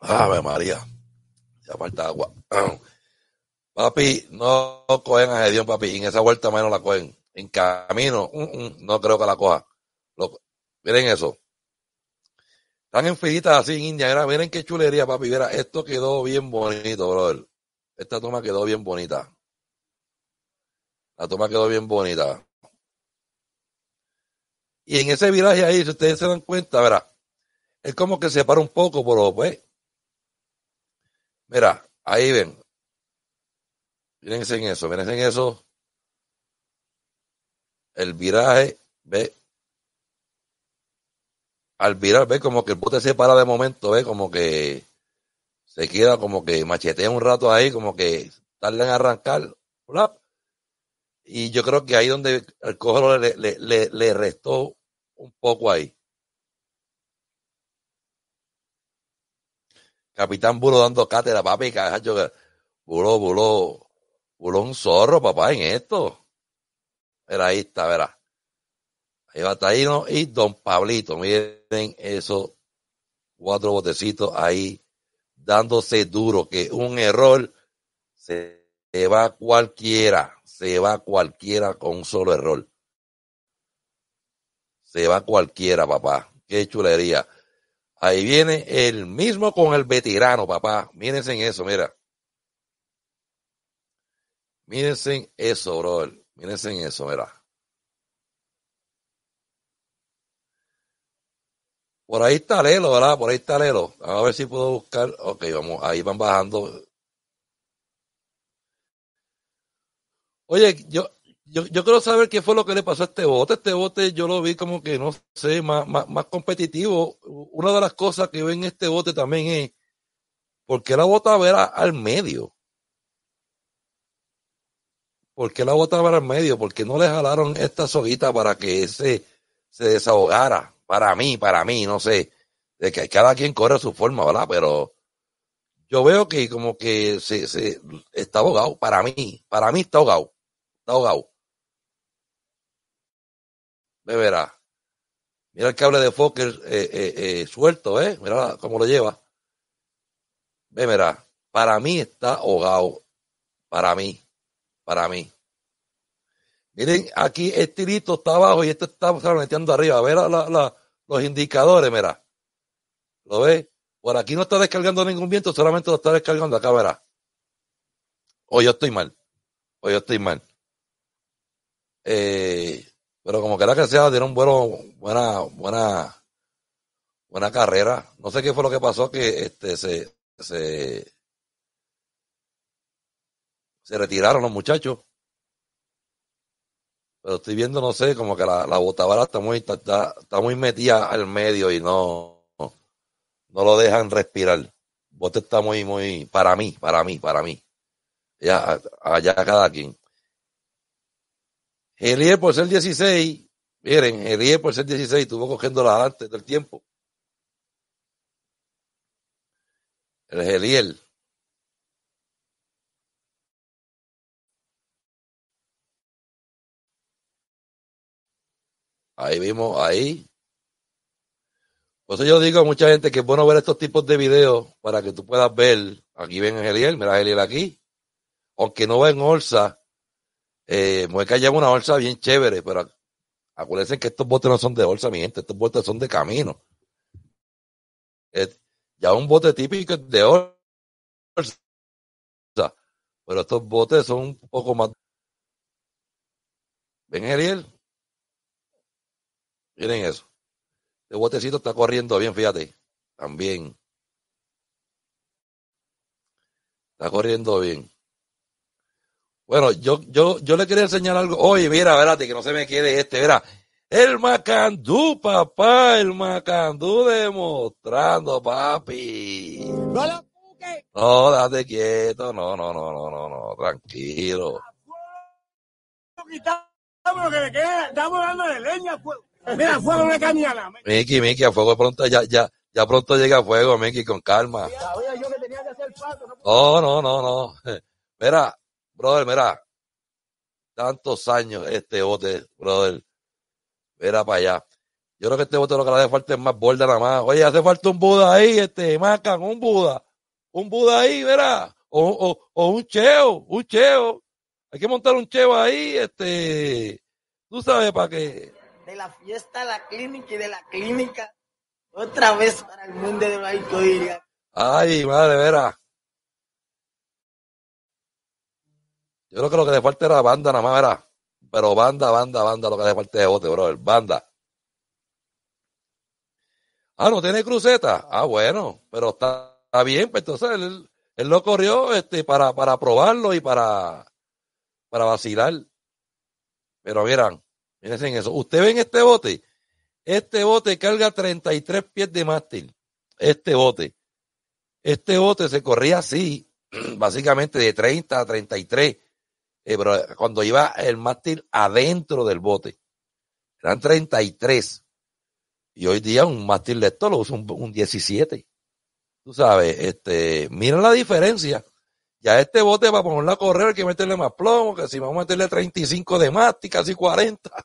Ave María. Ya falta agua. [clears throat] Papi, no cogen a Gedeón, papi. En esa vuelta menos la cogen. En camino, mm, mm, no creo que la coja. miren eso. Están en así en India. Mira, miren qué chulería, papi. Mira, esto quedó bien bonito, brother. Esta toma quedó bien bonita. La toma quedó bien bonita. Y en ese viraje ahí, si ustedes se dan cuenta, verá, es como que se para un poco, pero pues. Mira, ahí ven. Mírense en eso, miren en eso. El viraje, ve, al virar, ve como que el bote se para de momento, ve como que se queda como que machetea un rato ahí, como que tarda en arrancar. Y yo creo que ahí donde el cojero le, restó un poco ahí. Capitán Bulo dando cátedra, papi, cajacho. Bulo, Bulo, Bulo un zorro, papá, en esto. Pero ahí está, verá. Ahí va Taíno y Don Pablito, mire. Miren esos cuatro botecitos ahí dándose duro, que un error se va cualquiera, se va cualquiera con un solo error. Se va cualquiera, papá. Qué chulería. Ahí viene el mismo con el veterano, papá. Mírense en eso, mira. Mírense en eso, bro. Mírense en eso, mira. Por ahí está Lelo, ¿verdad? Por ahí está Lelo. A ver si puedo buscar. Ok, vamos, ahí van bajando. Oye, yo, yo, quiero saber qué fue lo que le pasó a este bote. Este bote yo lo vi como que, no sé, más, más, competitivo. Una de las cosas que en este bote también es por qué la bota verá al medio. ¿Por qué la bota era al medio? ¿Por qué no le jalaron esta soguita para que se desahogara. Para mí, para mí, no sé. De que cada quien corre su forma, ¿verdad? Pero yo veo que como que se, está ahogado. Para mí, para mí está ahogado. Está ahogado. De verá. Mira el cable de Fokker eh, eh, eh, suelto, ¿eh? Mira cómo lo lleva. Ve, verá Para mí está ahogado. Para mí. Para mí. Miren, aquí este lito está abajo y este está metiendo arriba. Ve la, la, los indicadores, mira. ¿Lo ves? Por aquí no está descargando ningún viento, solamente lo está descargando acá, verá. O yo estoy mal. O yo estoy mal. Eh, pero como quiera que sea, dieron bueno, buena, buena, buena carrera. No sé qué fue lo que pasó, que este se, se retiraron los muchachos. Pero estoy viendo, no sé, como que la, la está muy, está, muy metida al medio y no, no, lo dejan respirar. Bote está muy, muy, para mí, para mí, para mí. Ya, allá cada quien. Eliel por ser 16, miren, Eliel por ser 16 estuvo cogiendo la antes del tiempo. El Eliel Ahí vimos, ahí. Por eso yo digo a mucha gente que es bueno ver estos tipos de videos para que tú puedas ver. Aquí ven a Eliel, mira a aquí. Aunque no va en orsa, eh, Mueca lleva una orsa bien chévere, pero acuérdense que estos botes no son de orsa, mi gente, estos botes son de camino. ya un bote típico de bolsa, pero estos botes son un poco más. ¿Ven, Geliel? Miren eso. El este botecito está corriendo bien, fíjate. También. Está corriendo bien. Bueno, yo, yo, yo le quería enseñar algo. Oye, mira, espérate, que no se me quede este. Mira, el Macandú, papá, el Macandú demostrando, papi. No date quieto, no, no, no, no, no, no, tranquilo. Estamos dando de leña, fuego. Mira, fuego la cañada. Miki, Miki, a fuego pronto, ya, ya, ya pronto llega fuego, Miki, con calma. Oye, yo que tenía que hacer pato, no, no, no, no. [laughs] Mira, brother, mira. Tantos años este bote, brother. Mira para allá. Yo creo que este bote lo que le hace falta es más borda nada más. Oye, hace falta un Buda ahí, este, Macan, un Buda. Un Buda ahí, verá. O, un cheo, un cheo. Hay que montar un cheo ahí, este. Tú sabes, para qué de la fiesta a la clínica y de la clínica otra vez para el mundo de Baico Ay, madre, vera. Yo creo que lo que le falta era banda nada más, era. Pero banda, banda, banda, lo que le falta es bote, brother. Banda. Ah, no tiene cruceta. Ah, bueno, pero está, bien. Pues entonces él, él, lo corrió este, para, para probarlo y para, para vacilar. Pero miran, Miren eso. Usted ven este bote. Este bote carga 33 pies de mástil. Este bote. Este bote se corría así, [clears throat] básicamente de 30 a 33, eh, pero cuando iba el mástil adentro del bote. Eran 33. Y hoy día un mástil de esto lo usa un, 17. Tú sabes, este, la diferencia ya este bote para ponerla a correr hay que meterle más plomo, que si vamos a meterle 35 de y casi 40. [laughs]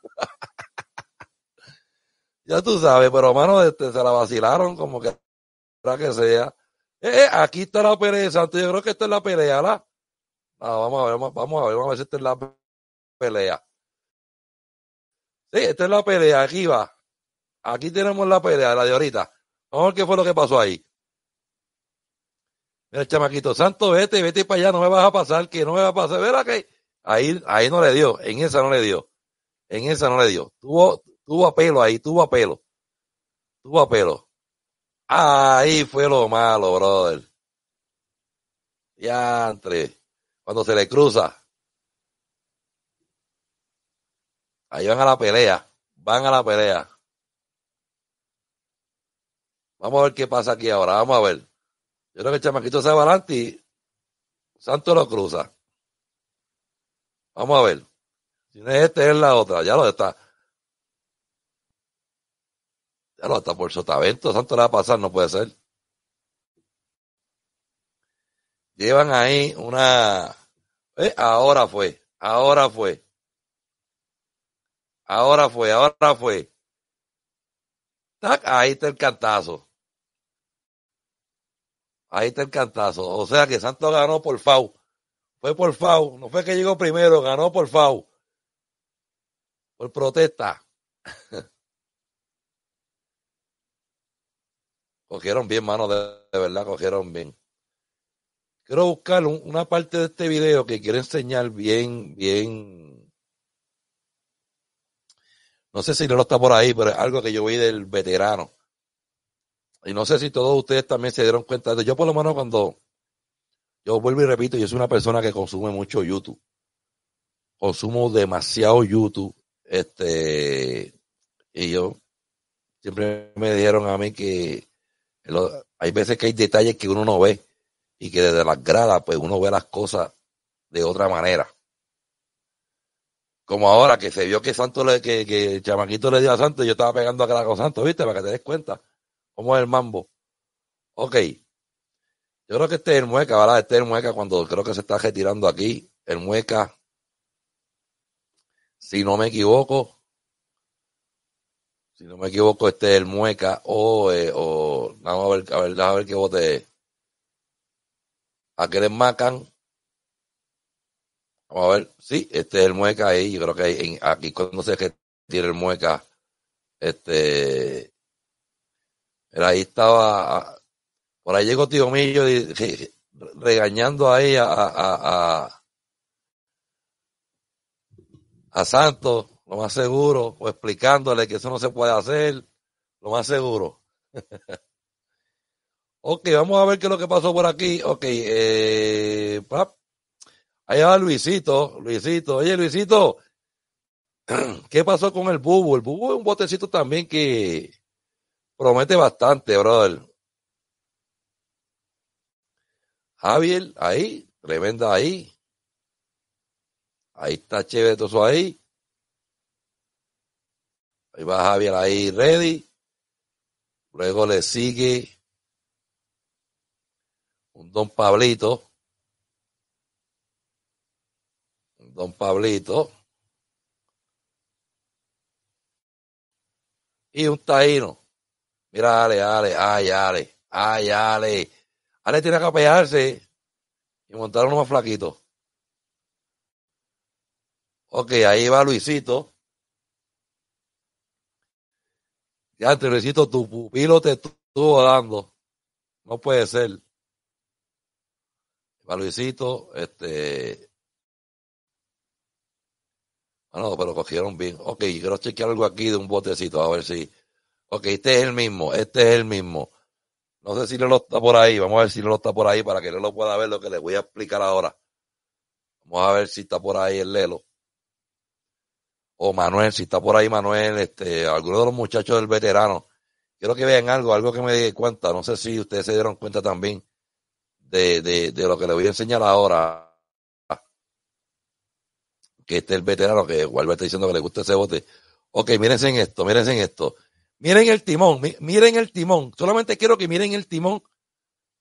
ya tú sabes, pero mano, este, se la vacilaron como que que sea. Eh, eh, aquí está la pelea yo creo que esta es la pelea, ¿la? Ah, vamos a ver, vamos a ver, vamos a ver si esta es la pelea. Sí, esta es la pelea, aquí va. Aquí tenemos la pelea, la de ahorita. Vamos a ver qué fue lo que pasó ahí. Mira, chamaquito santo, vete, vete para allá, no me vas a pasar, que no me va a pasar. ¿verdad que ahí, ahí no le dio, en esa no le dio, en esa no le dio. Tuvo, tuvo pelo ahí, tuvo pelo, tuvo pelo. Ahí fue lo malo, brother. Ya entre, cuando se le cruza. Ahí van a la pelea, van a la pelea. Vamos a ver qué pasa aquí ahora, vamos a ver. Yo creo que el chamaquito se va adelante y Santos lo cruza. Vamos a ver. Si no es este, es la otra. Ya lo está. Ya lo está por sotavento. Santo le va a pasar, no puede ser. Llevan ahí una. Eh, ahora fue. Ahora fue. Ahora fue, ahora fue. ¡Tac! Ahí está el cantazo. Ahí está el cantazo. O sea que Santos ganó por FAU. Fue por FAU. No fue que llegó primero, ganó por FAU. Por protesta. [laughs] cogieron bien, mano, de, verdad, cogieron bien. Quiero buscar una parte de este video que quiero enseñar bien, bien. No sé si no lo está por ahí, pero es algo que yo vi del veterano. Y no sé si todos ustedes también se dieron cuenta de Yo por lo menos cuando, yo vuelvo y repito, yo soy una persona que consume mucho YouTube. Consumo demasiado YouTube. Este, y yo, siempre me dijeron a mí que hay veces que hay detalles que uno no ve y que desde las gradas, pues uno ve las cosas de otra manera. Como ahora que se vio que Santo le, que, que el Chamaquito le dio a Santo yo estaba pegando a cara con Santo, ¿viste? Para que te des cuenta. ¿Cómo es el mambo? Ok. Yo creo que este es el mueca, ¿verdad? Este es el mueca cuando creo que se está retirando aquí. El mueca, si no me equivoco, si no me equivoco, este es el mueca o, eh, o vamos a ver, a ver, a ver qué bote Aquel es Macan. Vamos a ver, sí, este es el mueca ahí. Yo creo que aquí cuando se retira el mueca, este pero ahí estaba, por ahí llegó tío Millo regañando ahí a, a, a, Santos, lo más seguro, o explicándole que eso no se puede hacer, lo más seguro. [laughs] ok, vamos a ver qué es lo que pasó por aquí. Ok, eh, Ahí va Luisito, Luisito. Oye, Luisito, [clears throat] ¿qué pasó con el Bubo? El Bubo es un botecito también que promete bastante, brother. Javier, ahí, tremenda ahí. Ahí está chévere ahí. Ahí va Javier ahí, ready. Luego le sigue un don Pablito. Un don Pablito. Y un taíno. Mira, Ale, Ale, ay, Ale, ay, Ale. Ale tiene que apearse y montar uno más flaquito. Ok, ahí va Luisito. Ya antes, Luisito, tu pupilo te estuvo dando. No puede ser. Va Luisito, este. Ah, no, pero cogieron bien. Ok, quiero chequear algo aquí de un botecito, a ver si Ok, este es el mismo, este es el mismo. No sé si lo está por ahí, vamos a ver si Lelo está por ahí para que lo pueda ver lo que le voy a explicar ahora. Vamos a ver si está por ahí el Lelo. O Manuel, si está por ahí Manuel, este, alguno de los muchachos del veterano. Quiero que vean algo, algo que me di cuenta. No sé si ustedes se dieron cuenta también de, de, de lo que le voy a enseñar ahora que este es el veterano que igual está diciendo que le gusta ese bote. Ok, mírense en esto, mírense en esto. Miren el timón, miren el timón. Solamente quiero que miren el timón.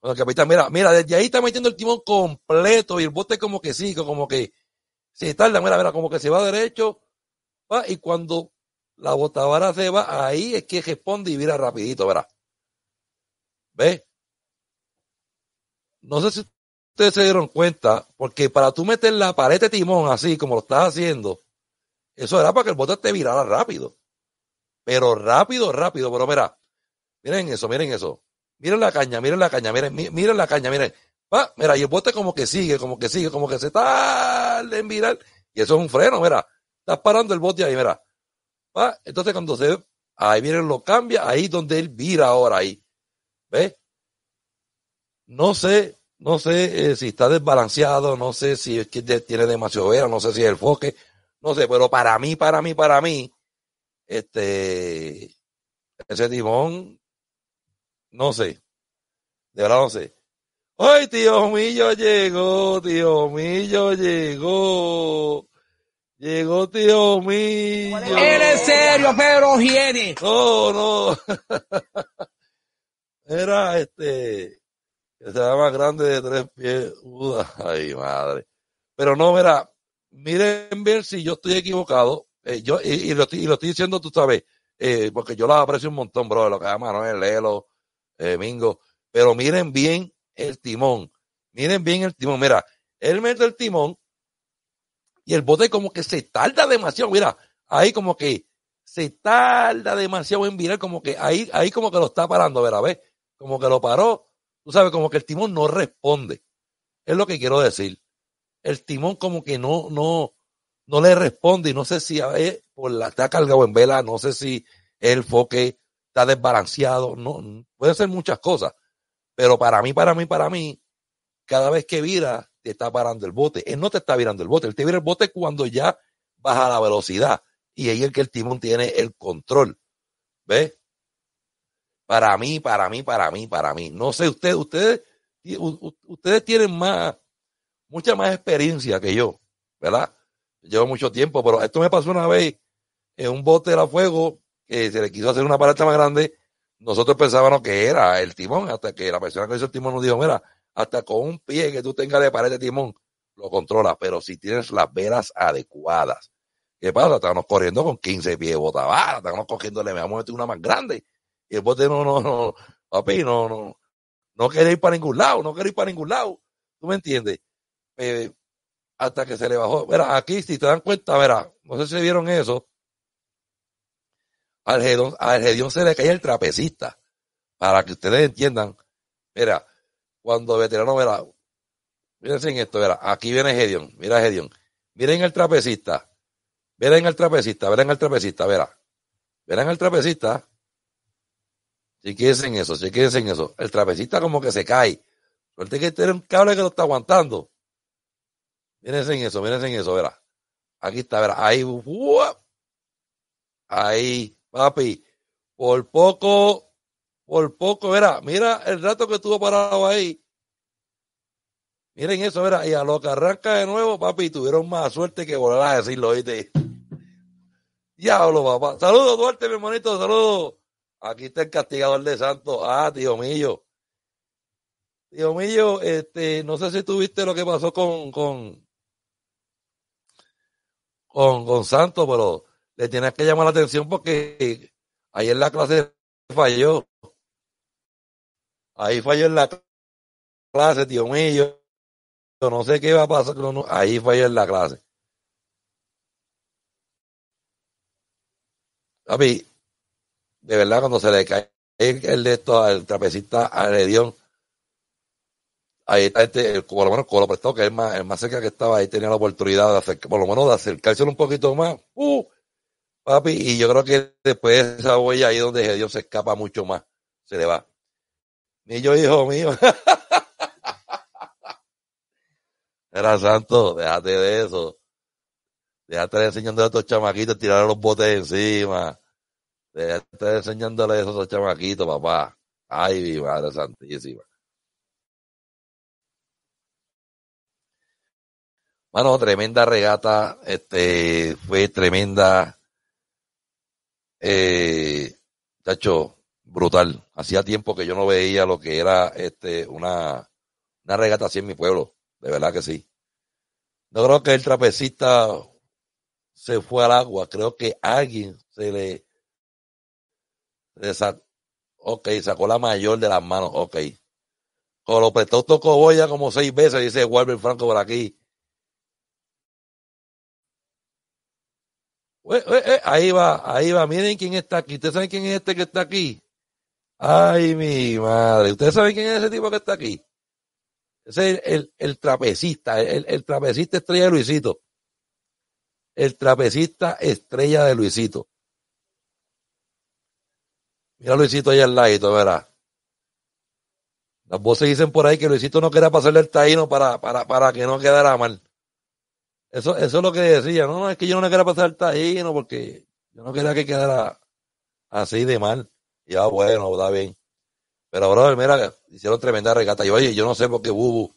Bueno, capitán, mira, mira, desde ahí está metiendo el timón completo y el bote como que sí, como que se tarda, mira, mira, como que se va derecho. ¿va? Y cuando la botavara se va, ahí es que responde y vira rapidito, ¿verdad? ¿Ve? No sé si ustedes se dieron cuenta, porque para tú meter la pared de timón así, como lo estás haciendo, eso era para que el bote te virara rápido. Pero rápido, rápido. Pero mira, miren eso, miren eso. Miren la caña, miren la caña, miren, miren la caña, miren. va, mira, y el bote como que sigue, como que sigue, como que se está en viral Y eso es un freno, mira. Estás parando el bote ahí, mira. va, entonces cuando se ahí miren lo cambia, ahí donde él vira ahora, ahí. ve No sé, no sé eh, si está desbalanceado, no sé si es que tiene demasiado vera, no sé si el foque, no sé, pero para mí, para mí, para mí, este, ese timón, no sé. De verdad no sé. ¡Ay, tío mío, llegó! ¡Tío mío! llegó! Llegó tío mío. ¿Eres serio, pero higiene oh, No, no. [laughs] Era este. Que se más grande de tres pies. ay, madre. Pero no, verá Miren ver si yo estoy equivocado. Eh, y, lo, estoy diciendo, tú sabes, eh, porque yo lo aprecio un montón, bro, lo que llama Manuel, Lelo, eh, Mingo. Pero miren bien el timón. Miren bien el timón. Mira, él mete el timón y el bote como que se tarda demasiado. Mira, ahí como que se tarda demasiado en virar, como que ahí, ahí como que lo está parando, ver, a ver, Como que lo paró. Tú sabes, como que el timón no responde. Es lo que quiero decir. El timón como que no, no, no le responde y no sé si por está cargado en vela, no sé si el foque está desbalanceado, no, puede ser muchas cosas, pero para mí, para mí, para mí, cada vez que vira, te está parando el bote. Él no te está virando el bote, él te vira el bote cuando ya baja la velocidad y ahí el que el timón tiene el control. ¿Ves? Para mí, para mí, para mí, para mí. No sé, ustedes, ustedes, ustedes tienen más, mucha más experiencia que yo, ¿verdad? llevo mucho tiempo, pero esto me pasó una vez en un bote de la fuego que se le quiso hacer una paleta más grande. Nosotros pensábamos que era el timón, hasta que la persona que hizo el timón nos dijo, mira, hasta con un pie que tú tengas de pared de timón, lo controlas, pero si tienes las velas adecuadas. ¿Qué pasa? Estábamos corriendo con 15 pies de botavara, estábamos cogiendo me vamos a meter una más grande. Y el bote no, no, no, papi, no, no, no quiere ir para ningún lado, no quiere ir para ningún lado. ¿Tú me entiendes? Eh, hasta que se le bajó. Mira, aquí si te dan cuenta, verá, no sé si vieron eso. Al Gedeón, al se le cae el trapecista. Para que ustedes entiendan. Mira, cuando veterano, verá, miren esto, verá, aquí viene Gedeón, mira Gedeón. Miren el trapecista. miren el trapecista, verán el trapecista, verá. Verán al trapecista. si en eso, si en eso. El trapecista como que se cae. Suerte que tiene este un cable que lo está aguantando. Mírense en eso, miren en eso, verá. Aquí está, verá. Ahí, ahí, papi. Por poco, por poco, verá. Mira el rato que estuvo parado ahí. Miren eso, verá. Y a lo que arranca de nuevo, papi, tuvieron más suerte que volver a decirlo, oíste. Diablo, papá. Saludos, Duarte, mi hermanito, saludos. Aquí está el castigador de Santos. Ah, tío mío. Tío mío, este, no sé si tuviste lo que pasó con, con, con Santos, pero le tienes que llamar la atención porque ahí en la clase falló. Ahí falló en la clase, tío mío. Yo No sé qué va a pasar. No, ahí falló en la clase. A mí, de verdad, cuando se le cae el de esto al trapecista, al Edión, ahí está este, por lo menos con lo prestado, que es más, el más cerca que estaba, ahí tenía la oportunidad de por lo menos de acercárselo un poquito más. Uh, papi, y yo creo que después de esa huella ahí donde Dios se escapa mucho más, se le va. Ni yo, hijo mío. [laughs] Era santo, déjate de eso. Déjate de enseñándole a estos chamaquitos tirar los botes encima. Déjate de enseñándole a esos chamaquitos, papá. Ay, mi madre santísima. Bueno, tremenda regata, este, fue tremenda, eh, hecho brutal. Hacía tiempo que yo no veía lo que era este, una, una regata así en mi pueblo, de verdad que sí. No creo que el trapecista se fue al agua, creo que alguien se le, sacó, ok, sacó la mayor de las manos, ok. Con lo prestó tocó boya como seis veces, dice Walter Franco por aquí. Eh, eh, eh, ahí va, ahí va. Miren quién está aquí. ¿Ustedes saben quién es este que está aquí? Ay, mi madre. ¿Ustedes saben quién es ese tipo que está aquí? Ese es el, el, trapecista, el, trapecista estrella de Luisito. El trapecista estrella de Luisito. Mira Luisito ahí al ladito, verá. Las voces dicen por ahí que Luisito no quería pasarle el taíno para, para, para que no quedara mal. Eso, eso es lo que decía, no, no, es que yo no le quería pasar el tajino porque yo no quería que quedara así de mal. Ya ah, bueno, da bien. Pero ahora, mira, hicieron tremenda regata. Y oye, yo no sé por qué Bubu,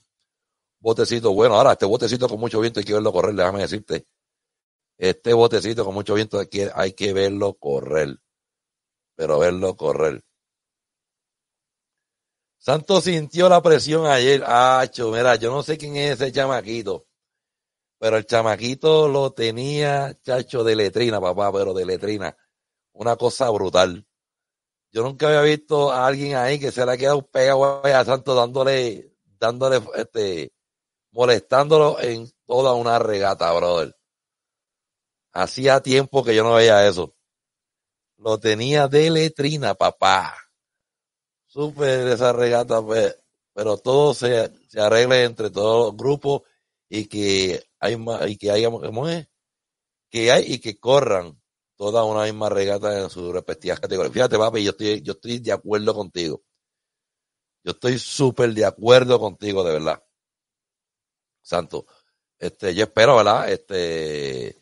botecito bueno. Ahora, este botecito con mucho viento hay que verlo correr, déjame decirte. Este botecito con mucho viento hay que, hay que verlo correr. Pero verlo correr. Santos sintió la presión ayer. Ah, chumera, mira, yo no sé quién es ese chamaquito. Pero el chamaquito lo tenía, chacho, de letrina, papá, pero de letrina. Una cosa brutal. Yo nunca había visto a alguien ahí que se le ha quedado pegado a santo dándole, dándole, este, molestándolo en toda una regata, brother. Hacía tiempo que yo no veía eso. Lo tenía de letrina, papá. Súper esa regata, pero todo se, se arregle entre todos los grupos y que y que que hay y que corran toda una misma regata en sus respectivas categorías. Fíjate, papi, yo estoy, yo estoy de acuerdo contigo. Yo estoy súper de acuerdo contigo, de verdad. Santo. Este, yo espero, ¿verdad? Este,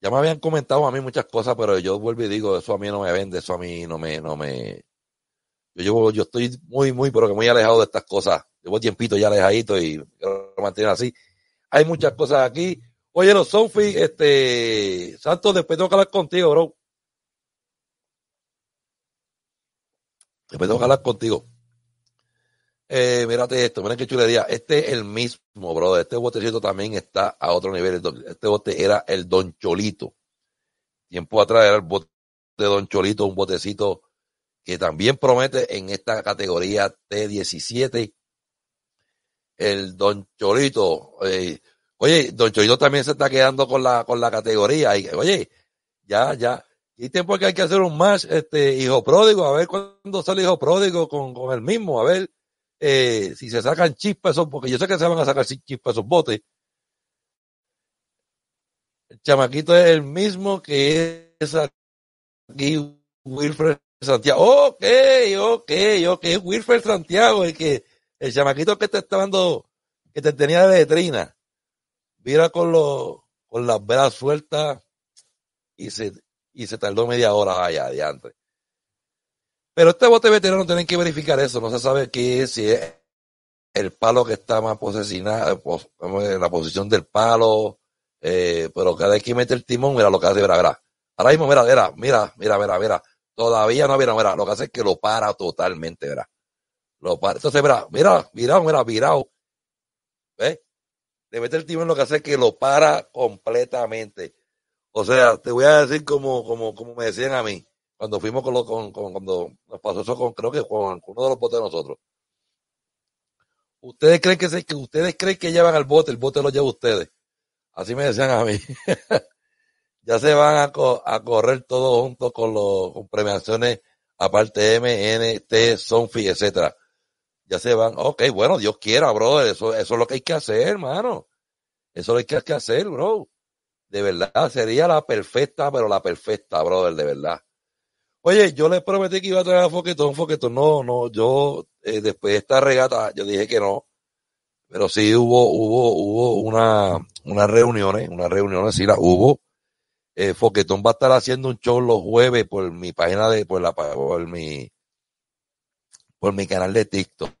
ya me habían comentado a mí muchas cosas, pero yo vuelvo y digo, eso a mí no me vende, eso a mí no me, no me. Yo yo estoy muy, muy, pero que muy alejado de estas cosas. Llevo tiempito ya alejadito y quiero mantener así. Hay muchas cosas aquí. Oye, los Sofi, este, Santos, después tengo que hablar contigo, bro. Después tengo que hablar contigo. Eh, mírate esto, miren qué chulería. Este es el mismo, bro. Este botecito también está a otro nivel. Este bote era el Don Cholito. Tiempo atrás era el bote de Don Cholito, un botecito que también promete en esta categoría T17 el Don Cholito. Eh, oye, Don Cholito también se está quedando con la, con la categoría. oye, ya, ya. Y tiempo que hay que hacer un match, este, hijo pródigo, a ver cuándo sale hijo pródigo con, el mismo, a ver eh, si se sacan chispas esos, porque yo sé que se van a sacar chispas esos botes. El chamaquito es el mismo que es aquí Wilfred Santiago. Ok, ok, ok, Wilfred Santiago, es que el chamaquito que te estaba dando, que te tenía de vetrina vira con los, con las velas sueltas y se, y se tardó media hora allá antes. Pero este bote veterano tienen que verificar eso, no se sabe qué si es el palo que está más en eh, la posición del palo, eh, pero cada vez que mete el timón, mira lo que hace, verá, verá. Ahora mismo, mira, mira, mira, mira, mira, mira. Todavía no, mira, mira. Lo que hace es que lo para totalmente, verá. Lo para. Entonces, mira, mira, mira mira, virado. ¿Ves? Le mete el timón lo que hace que lo para completamente. O sea, te voy a decir como, como, como me decían a mí, cuando fuimos con, con, cuando nos pasó eso con, creo que con, uno de los botes de nosotros. Ustedes creen que, se, que ustedes creen que llevan al bote, el bote lo lleva ustedes. Así me decían a mí. [laughs] ya se van a, correr todos juntos con, los con premiaciones aparte M, N, T, Sonfi, etcétera ya se van. Ok, bueno, Dios quiera, brother, eso, eso es lo que hay que hacer, hermano. Eso es lo que hay que hacer, bro. De verdad, sería la perfecta, pero la perfecta, brother, de verdad. Oye, yo les prometí que iba a traer a Foquetón, Foquetón. No, no, yo eh, después de esta regata, yo dije que no. Pero sí hubo, hubo, hubo una, una reuniones, una reuniones, sí la hubo. Eh, Foquetón va a estar haciendo un show los jueves por mi página de, por la, por mi, por mi canal de TikTok.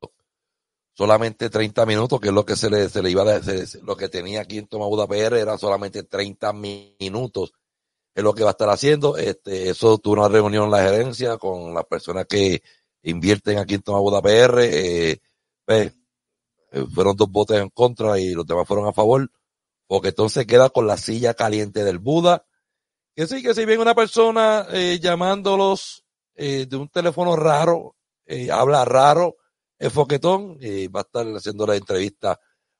Solamente 30 minutos, que es lo que se le, se le iba a lo que tenía aquí en Tomabuda PR era solamente 30 minutos. Es lo que va a estar haciendo. Este, eso tuvo una reunión en la gerencia con las personas que invierten aquí en Tomabuda PR. Eh, pues, eh, fueron dos votos en contra y los demás fueron a favor. Porque entonces queda con la silla caliente del Buda. Que sí, que si viene una persona eh, llamándolos eh, de un teléfono raro eh, habla raro, es foquetón, y va a estar haciendo la entrevista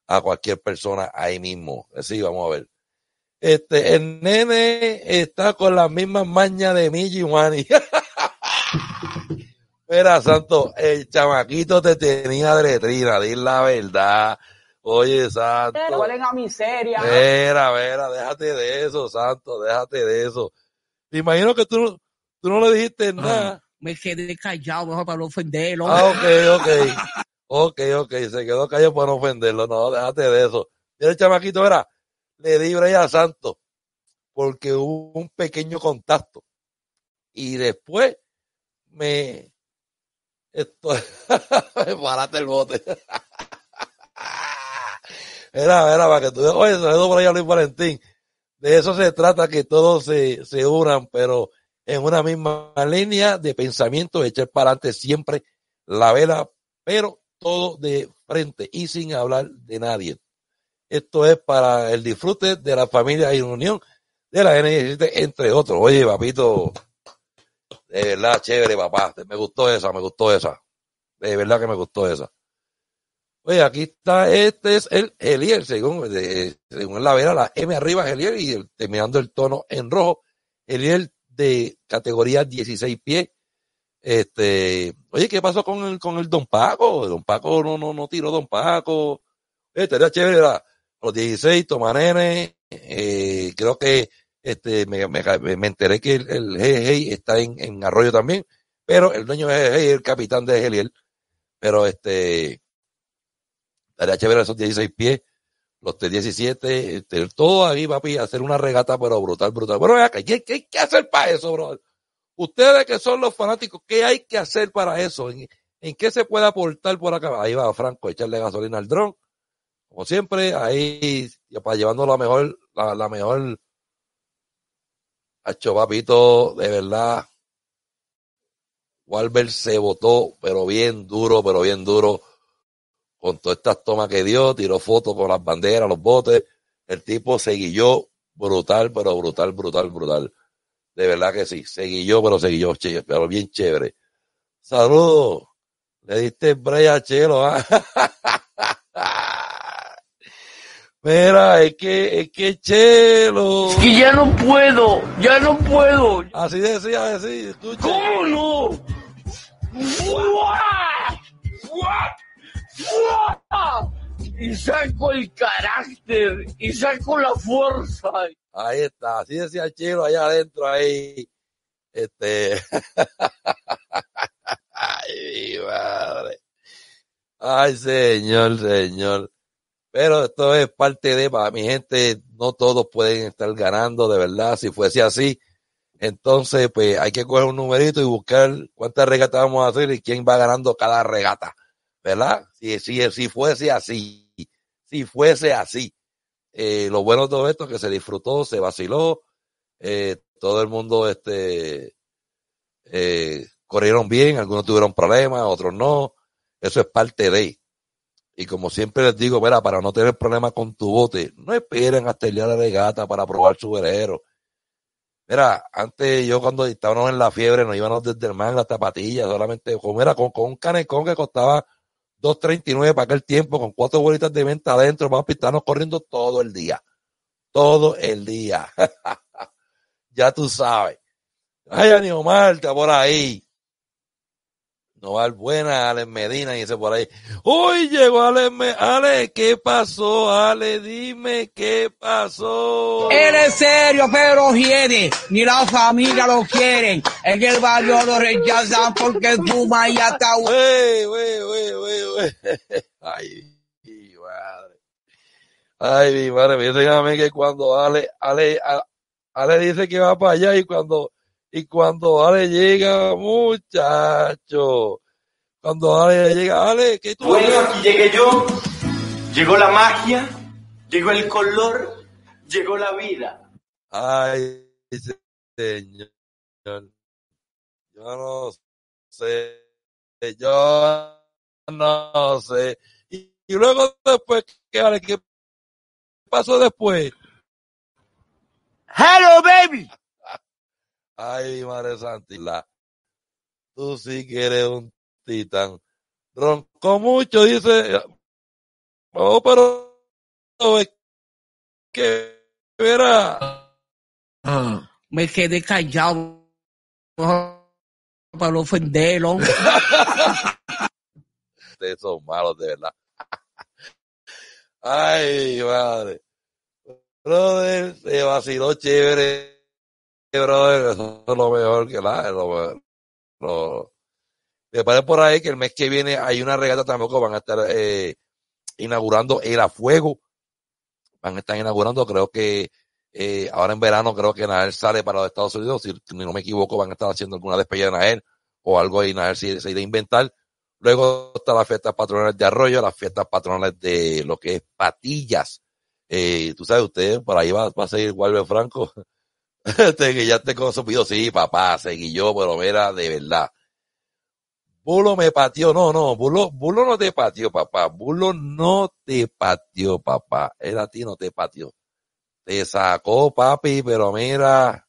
a cualquier persona ahí mismo. Así vamos a ver. Este, el nene está con las mismas mañas de Miji era Mira, Santo, el chamaquito te tenía de letrina, di la verdad. Oye, Santo. Te huelen a miseria. Mira, mira, déjate de eso, Santo, déjate de eso. Te imagino que tú, tú no le dijiste nada me quedé callado, mejor para no ofenderlo. Ah, ok, ok. ok, ok, se quedó callado para no ofenderlo. No, déjate de eso. el chamaquito, era, le di a Santos porque hubo un pequeño contacto. Y después me. Estoy... [laughs] me paraste el bote. era, era, para que tú. Oye, saludos por a Luis Valentín. De eso se trata, que todos se, se unan, pero en una misma línea de pensamiento, echar para adelante siempre la vela, pero todo de frente y sin hablar de nadie. Esto es para el disfrute de la familia y unión de la N17, entre otros. Oye, papito, de verdad, chévere, papá. Me gustó esa, me gustó esa. De verdad que me gustó esa. Oye, aquí está, este es el Eliel según, la vela la M arriba Eliel y terminando el tono en rojo. Eliel de categoría 16 pies. Este, oye, ¿qué pasó con el, con el Don Paco? Don Paco no, no, no tiró Don Paco. Este era chévere, los 16, Tomanene, eh, creo que este, me, enteré que el, el está en, Arroyo también, pero el dueño de es el capitán de Heliel, Pero este, estaría chévere esos 16 pies los T-17, este, todo ahí, papi, hacer una regata, pero brutal, brutal. Bueno, ¿qué, hay que hacer para eso, bro? Ustedes que son los fanáticos, ¿qué hay que hacer para eso? ¿En, qué se puede aportar por acá? Ahí va Franco echarle gasolina al dron. Como siempre, ahí, para llevando la mejor, la, la mejor, Hacho, papito, de verdad. Walber se votó, pero bien duro, pero bien duro con todas estas tomas que dio, tiró fotos con las banderas, los botes. El tipo seguilló brutal, pero brutal, brutal, brutal. De verdad que sí, seguilló, pero seguilló, pero bien chévere. Saludos. Le diste brea a Chelo. ¿ah? [laughs] Mira, es que, es que Chelo. Es que ya no puedo, ya no puedo. Así decía, así. ¿Cómo no? Y saco el carácter, y saco la fuerza. Ahí está, así decía Chilo allá adentro, ahí. Este. [laughs] Ay, madre. Ay, señor, señor. Pero esto es parte de, para mi gente, no todos pueden estar ganando, de verdad. Si fuese así, entonces, pues hay que coger un numerito y buscar cuántas regatas vamos a hacer y quién va ganando cada regata. ¿verdad? Si, si, fuese así, si fuese así. Eh, lo bueno de todo esto es que se disfrutó, se vaciló, eh, todo el mundo este, eh, corrieron bien, algunos tuvieron problemas, otros no, eso es parte de. Y como siempre les digo, para no tener problemas con tu bote, no esperen hasta el día de la regata para probar su velero. Mira, antes yo cuando estábamos en la fiebre nos íbamos desde el manga hasta zapatillas, solamente, como con, con un canecón que costaba 2.39 para aquel tiempo, con cuatro bolitas de venta adentro, a pitarnos corriendo todo el día. Todo el día. [laughs] ya tú sabes. ay Omar, está por ahí. No va al buena, Ale Medina, y ese por ahí, Uy, llegó Ale Ale, ¿qué pasó? Ale, dime qué pasó. Eres serio, pero quiere, ni la familia lo quiere. en el barrio lo rechazan porque fuma y hasta... Wey, wey, wey, wey, wey. Ay, mi madre. Ay, mi madre, fíjense a mí que cuando Ale, Ale, Ale dice que va para allá y cuando y cuando Ale llega, muchacho, cuando Ale llega, Ale, que tú? Bueno, aquí llegué yo, llegó la magia, llegó el color, llegó la vida. Ay, señor, yo no sé, yo no sé. Y, luego después, ¿qué, Ale, qué pasó después? Hello, baby. Ay, madre santila. Tú sí que eres un titán. Roncó mucho, dice. Oh, pero es que verá. Ah, me quedé callado para no ofenderlo. [laughs] Ustedes son malos, de verdad. Ay, madre. Brother, se vaciló chévere eso es lo mejor que la... Lo, lo, por ahí que el mes que viene hay una regata tampoco van a estar eh, inaugurando el a fuego. Van a estar inaugurando, creo que eh, ahora en verano creo que Nael sale para los Estados Unidos, si no me equivoco van a estar haciendo alguna despedida de Nael o algo ahí, Nael se, irá a inventar. Luego está las fiestas patronales de Arroyo, las fiestas patronales de lo que es Patillas. Eh, tú sabes, ustedes, por ahí va, a seguir Walve Franco. [laughs] te guillaste con su pido. Sí, papá, seguí yo, pero mira, de verdad. Bulo me pateó, no, no, Bulo, Bulo no te pateó, papá. Bulo no te pateó, papá. era a ti no te pateó. Te sacó, papi, pero mira,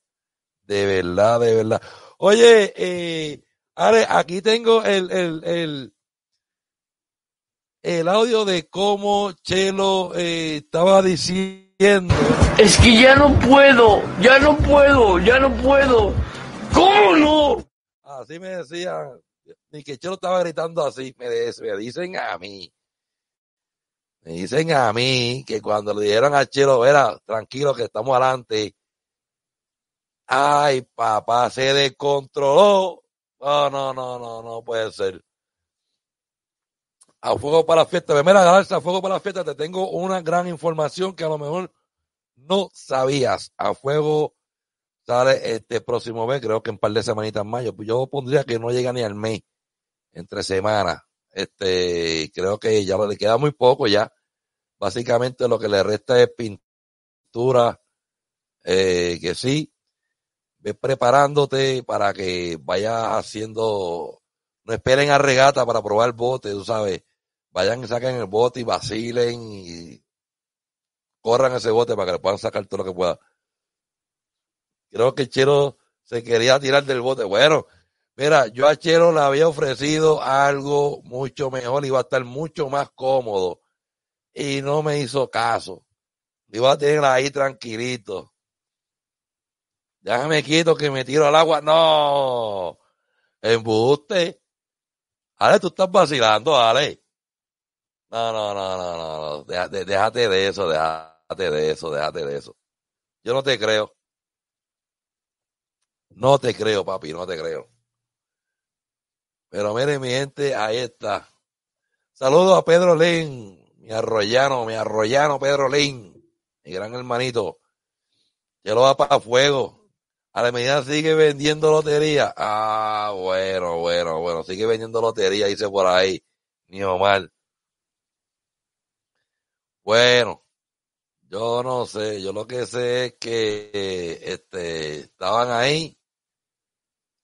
de verdad, de verdad. Oye, eh, aquí tengo el, el, el, el audio de cómo Chelo eh, estaba diciendo es que ya no puedo, ya no puedo, ya no puedo. ¿Cómo no? Así me decían. Ni que Chelo estaba gritando así. Me, dicen a mí. Me dicen a mí que cuando le dijeron a Chelo, era tranquilo que estamos adelante. Ay, papá, se descontroló. No, no, no, no, no puede ser a fuego para la fiesta. primera Garza, a fuego para la fiesta, te tengo una gran información que a lo mejor no sabías. A fuego sale este próximo mes, creo que en par de semanitas más. Yo, yo pondría que no llega ni al mes, entre semanas. Este, creo que ya le queda muy poco ya. Básicamente lo que le resta es pintura, eh, que sí. Ve preparándote para que vayas haciendo no esperen a regata para probar el bote, tú sabes. Vayan y saquen el bote y vacilen y corran ese bote para que le puedan sacar todo lo que pueda. Creo que Chero se quería tirar del bote. Bueno, mira, yo a Chero le había ofrecido algo mucho mejor, iba a estar mucho más cómodo y no me hizo caso. Iba a tener ahí tranquilito. Déjame quieto que me tiro al agua. No, embuste. Ale, tú estás vacilando, Ale. No, no, no, no, no, no. Déjate, de eso, déjate de eso, déjate de eso. Yo no te creo. No te creo, papi, no te creo. Pero mire, mi gente, ahí está. Saludos a Pedro Lin, mi arroyano, mi arroyano Pedro Lin, mi gran hermanito. Que lo va para fuego. A la medida sigue vendiendo lotería. Ah, bueno, bueno, bueno. Sigue vendiendo lotería, dice por ahí. Ni mal. Bueno, yo no sé. Yo lo que sé es que este, estaban ahí.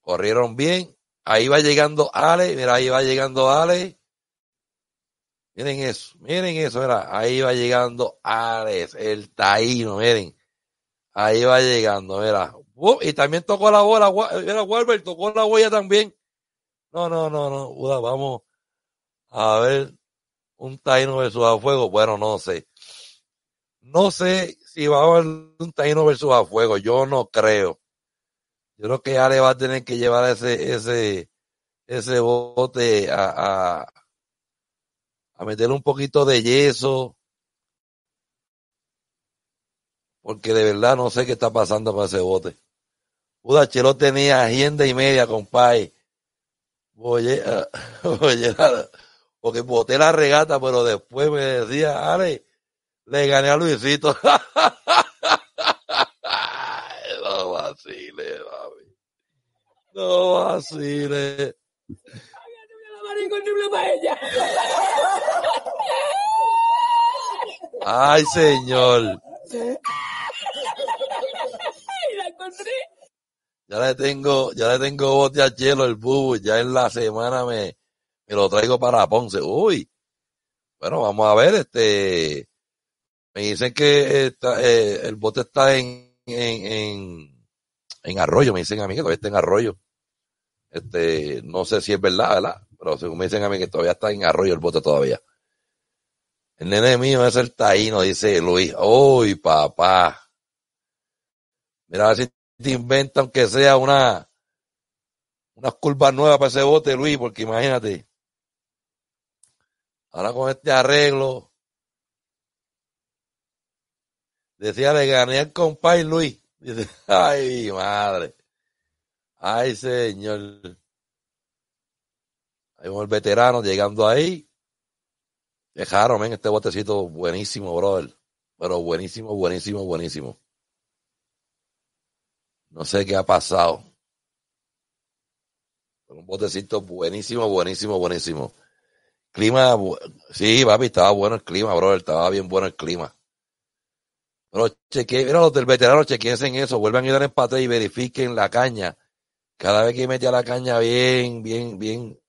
Corrieron bien. Ahí va llegando Ale. Mira, ahí va llegando Ale. Miren eso, miren eso, mira, ahí va llegando Ares, el taíno, miren. Ahí va llegando, mira, y también tocó la bola, era Walbert, tocó la huella también. No, no, no, no, Uda, vamos a ver un Taino versus a fuego. Bueno, no sé. No sé si va a haber un Taino versus a fuego. Yo no creo. Yo creo que Ale va a tener que llevar ese, ese, ese bote a, a, a meterle un poquito de yeso porque de verdad no sé qué está pasando para ese bote. Chelo tenía agenda y media, compadre. Oye, ah, [laughs] porque boté la regata, pero después me decía, Ale, le gané a Luisito. [laughs] no vacile, mami. No vacile. Ay, señor. [laughs] Ya le tengo, ya le tengo bote a hielo el bubu, ya en la semana me, lo traigo para Ponce. Uy. Bueno, vamos a ver, este. Me dicen que eh, el bote está en, en, arroyo, me dicen a mí que todavía está en arroyo. Este, no sé si es verdad, ¿verdad? Pero según me dicen a mí que todavía está en arroyo el bote todavía. El nene mío es el taíno, dice Luis. ¡Uy, papá! Mira, a ver si te inventa, aunque sea una, unas curvas nuevas para ese bote, Luis, porque imagínate. Ahora con este arreglo. Decía, le gané al compay Luis. Dice, [laughs] ay, madre. Ay, señor. Ahí vemos el veterano llegando ahí. Dejaron, en este botecito buenísimo, brother. Pero buenísimo, buenísimo, buenísimo. No sé qué ha pasado. un botecito buenísimo, buenísimo, buenísimo. Clima, sí, papi, estaba bueno el clima, brother. Estaba bien bueno el clima. Pero cheque, mira, los del veterano, chequen en eso. Vuelvan a ir al empate y verifiquen la caña. Cada vez que metía la caña bien, bien, bien,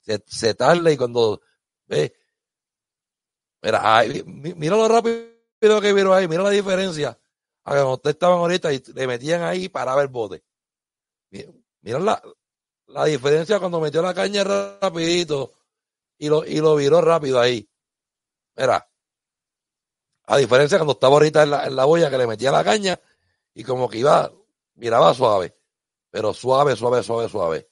se, se y cuando ve, Mira, mira lo rápido que vieron ahí, mira la diferencia. A que ustedes estaban ahorita y le metían ahí para ver bote. Mira la, diferencia cuando metió la caña rapidito y lo, y lo viró rápido ahí. Mira, a diferencia cuando estaba ahorita en la, en que le metía la caña y como que iba, miraba suave, pero suave, suave, suave, suave.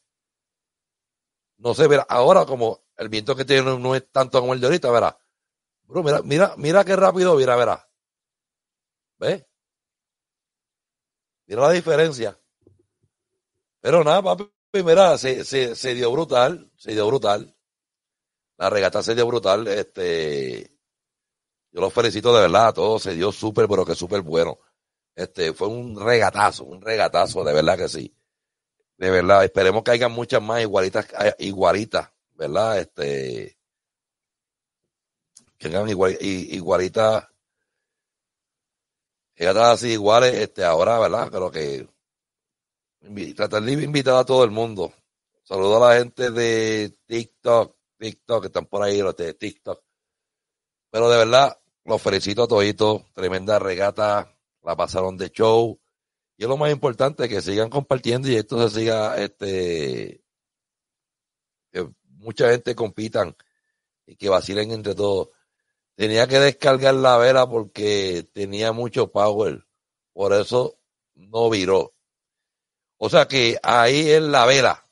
No sé, verá, ahora como el viento que tiene no es tanto como el de ahorita, verdad mira, mira, mira qué rápido mira, verá. ¿Ves? Mira la diferencia. Pero nada, papi, mira, se, dio brutal, se dio brutal. La regata se dio brutal. Este, yo los felicito de verdad a todos, se dio súper, pero que súper bueno. Este, fue un regatazo, un regatazo, de verdad que sí. De verdad, esperemos que hayan muchas más igualitas, igualitas, ¿verdad? Este, que tengan igual, ya eran así iguales, este, ahora, ¿verdad? Pero que tratar de invitar a todo el mundo. Saludo a la gente de TikTok, TikTok, que están por ahí, los de TikTok. Pero de verdad, los felicito a todos Tremenda regata. La pasaron de show. Y es lo más importante, que sigan compartiendo y esto se siga, este, que mucha gente compitan y que vacilen entre todos. Tenía que descargar la vela porque tenía mucho power. Por eso no viró. O sea que ahí es la vela.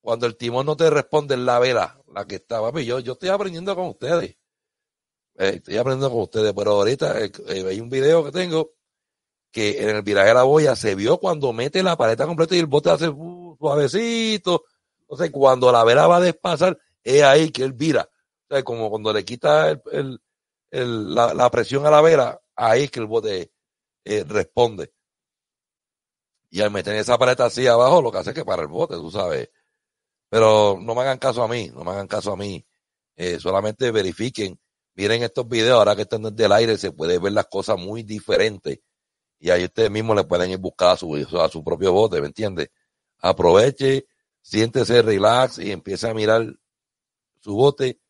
Cuando el timón no te responde, es la vela la que estaba. yo, yo estoy aprendiendo con ustedes. Eh, estoy aprendiendo con ustedes, pero ahorita eh, eh, hay un video que tengo que en el viraje de la boya se vio cuando mete la paleta completa y el bote hace uh, suavecito. Entonces, cuando la vela va a despasar, es ahí que él vira. O sea, como cuando le quita el, la, presión a la vela, ahí es que el bote eh, responde. Y al meter esa paleta así abajo, lo que hace es que para el bote, tú sabes. Pero no me hagan caso a mí, no me hagan caso a mí. Eh, solamente verifiquen, miren estos videos, ahora que están desde el aire se puede ver las cosas muy diferentes. Y ahí ustedes mismos le pueden ir buscar a su, a su propio bote, ¿me entiendes? Aproveche, siéntese, relax y empiece a mirar su bote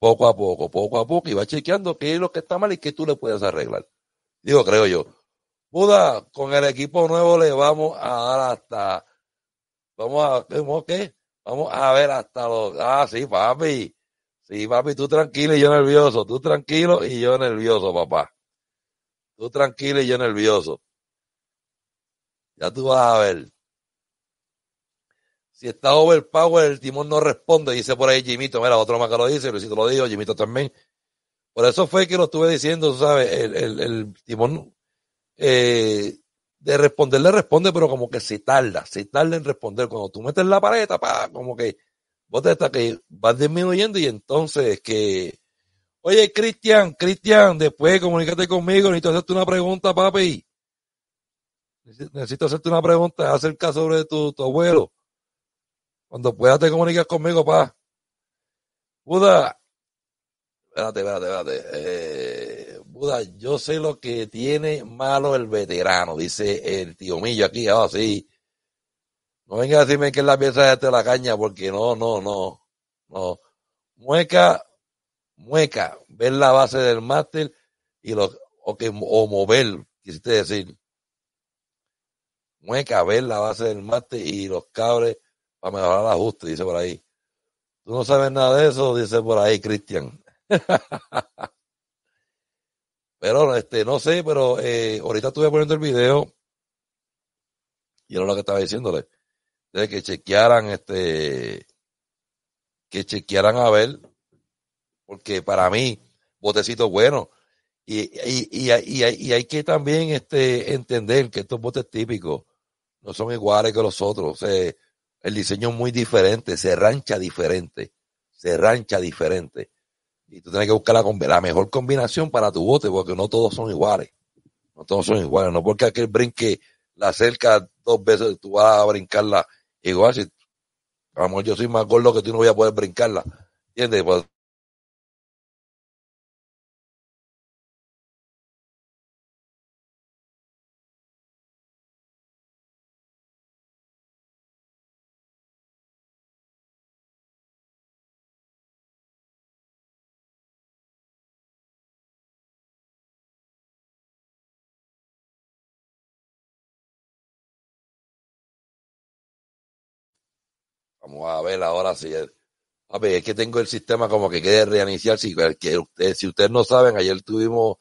poco a poco, poco a poco, y va chequeando qué es lo que está mal y qué tú le puedes arreglar. Digo, creo yo. Buda, con el equipo nuevo le vamos a dar hasta. Vamos a. ¿cómo qué? Vamos a ver hasta los. Ah, sí, papi. Sí, papi, tú tranquilo y yo nervioso. Tú tranquilo y yo nervioso, papá. Tú tranquilo y yo nervioso. Ya tú vas a ver. Si está overpower, el timón no responde, dice por ahí Jimito. Mira, otro más que lo dice, Luisito lo dijo, Jimito también. Por eso fue que lo estuve diciendo, tú ¿sabes? El, el, el timón eh, de responderle responde, pero como que se tarda, se tarda en responder. Cuando tú metes la paleta, pa, como que vos te estás que vas disminuyendo y entonces que. Oye, Cristian, Cristian, después comunícate conmigo, necesito hacerte una pregunta, papi. Necesito hacerte una pregunta acerca sobre tu abuelo. Cuando puedas te comunicas conmigo, pa. Buda. Espérate, espérate, espérate. Eh, Buda, yo sé lo que tiene malo el veterano, dice el tío Millo aquí, ahora sí. No venga a decirme que es la pieza de la caña, porque no, no, no. No. Mueca, mueca, ver la base del máster y lo, o, mover, quisiste decir. Mueca, ver la base del máster y los cabres para mejorar el ajuste, dice por ahí. Tú no sabes nada de eso, dice por ahí Cristian. [laughs] pero este, no sé, pero eh, ahorita estuve poniendo el video y era lo que estaba diciéndole. De que chequearan este, que chequearan a ver, porque para mí, botecito bueno. Y, y, y, y, y, hay que también este, entender que estos botes típicos no son iguales que los otros. O el diseño es muy diferente, se rancha diferente, se rancha diferente. Y tú tienes que buscar la, mejor combinación para tu bote, porque no todos son iguales. No todos son iguales. No porque aquel brinque la cerca dos veces, tú vas a brincarla igual. Si, a yo soy más gordo que tú no voy a poder brincarla. ¿Entiendes? Pues, Vamos a ver ahora si es. A que tengo el sistema como que quiere reiniciar. Si, ustedes, si ustedes no saben, ayer tuvimos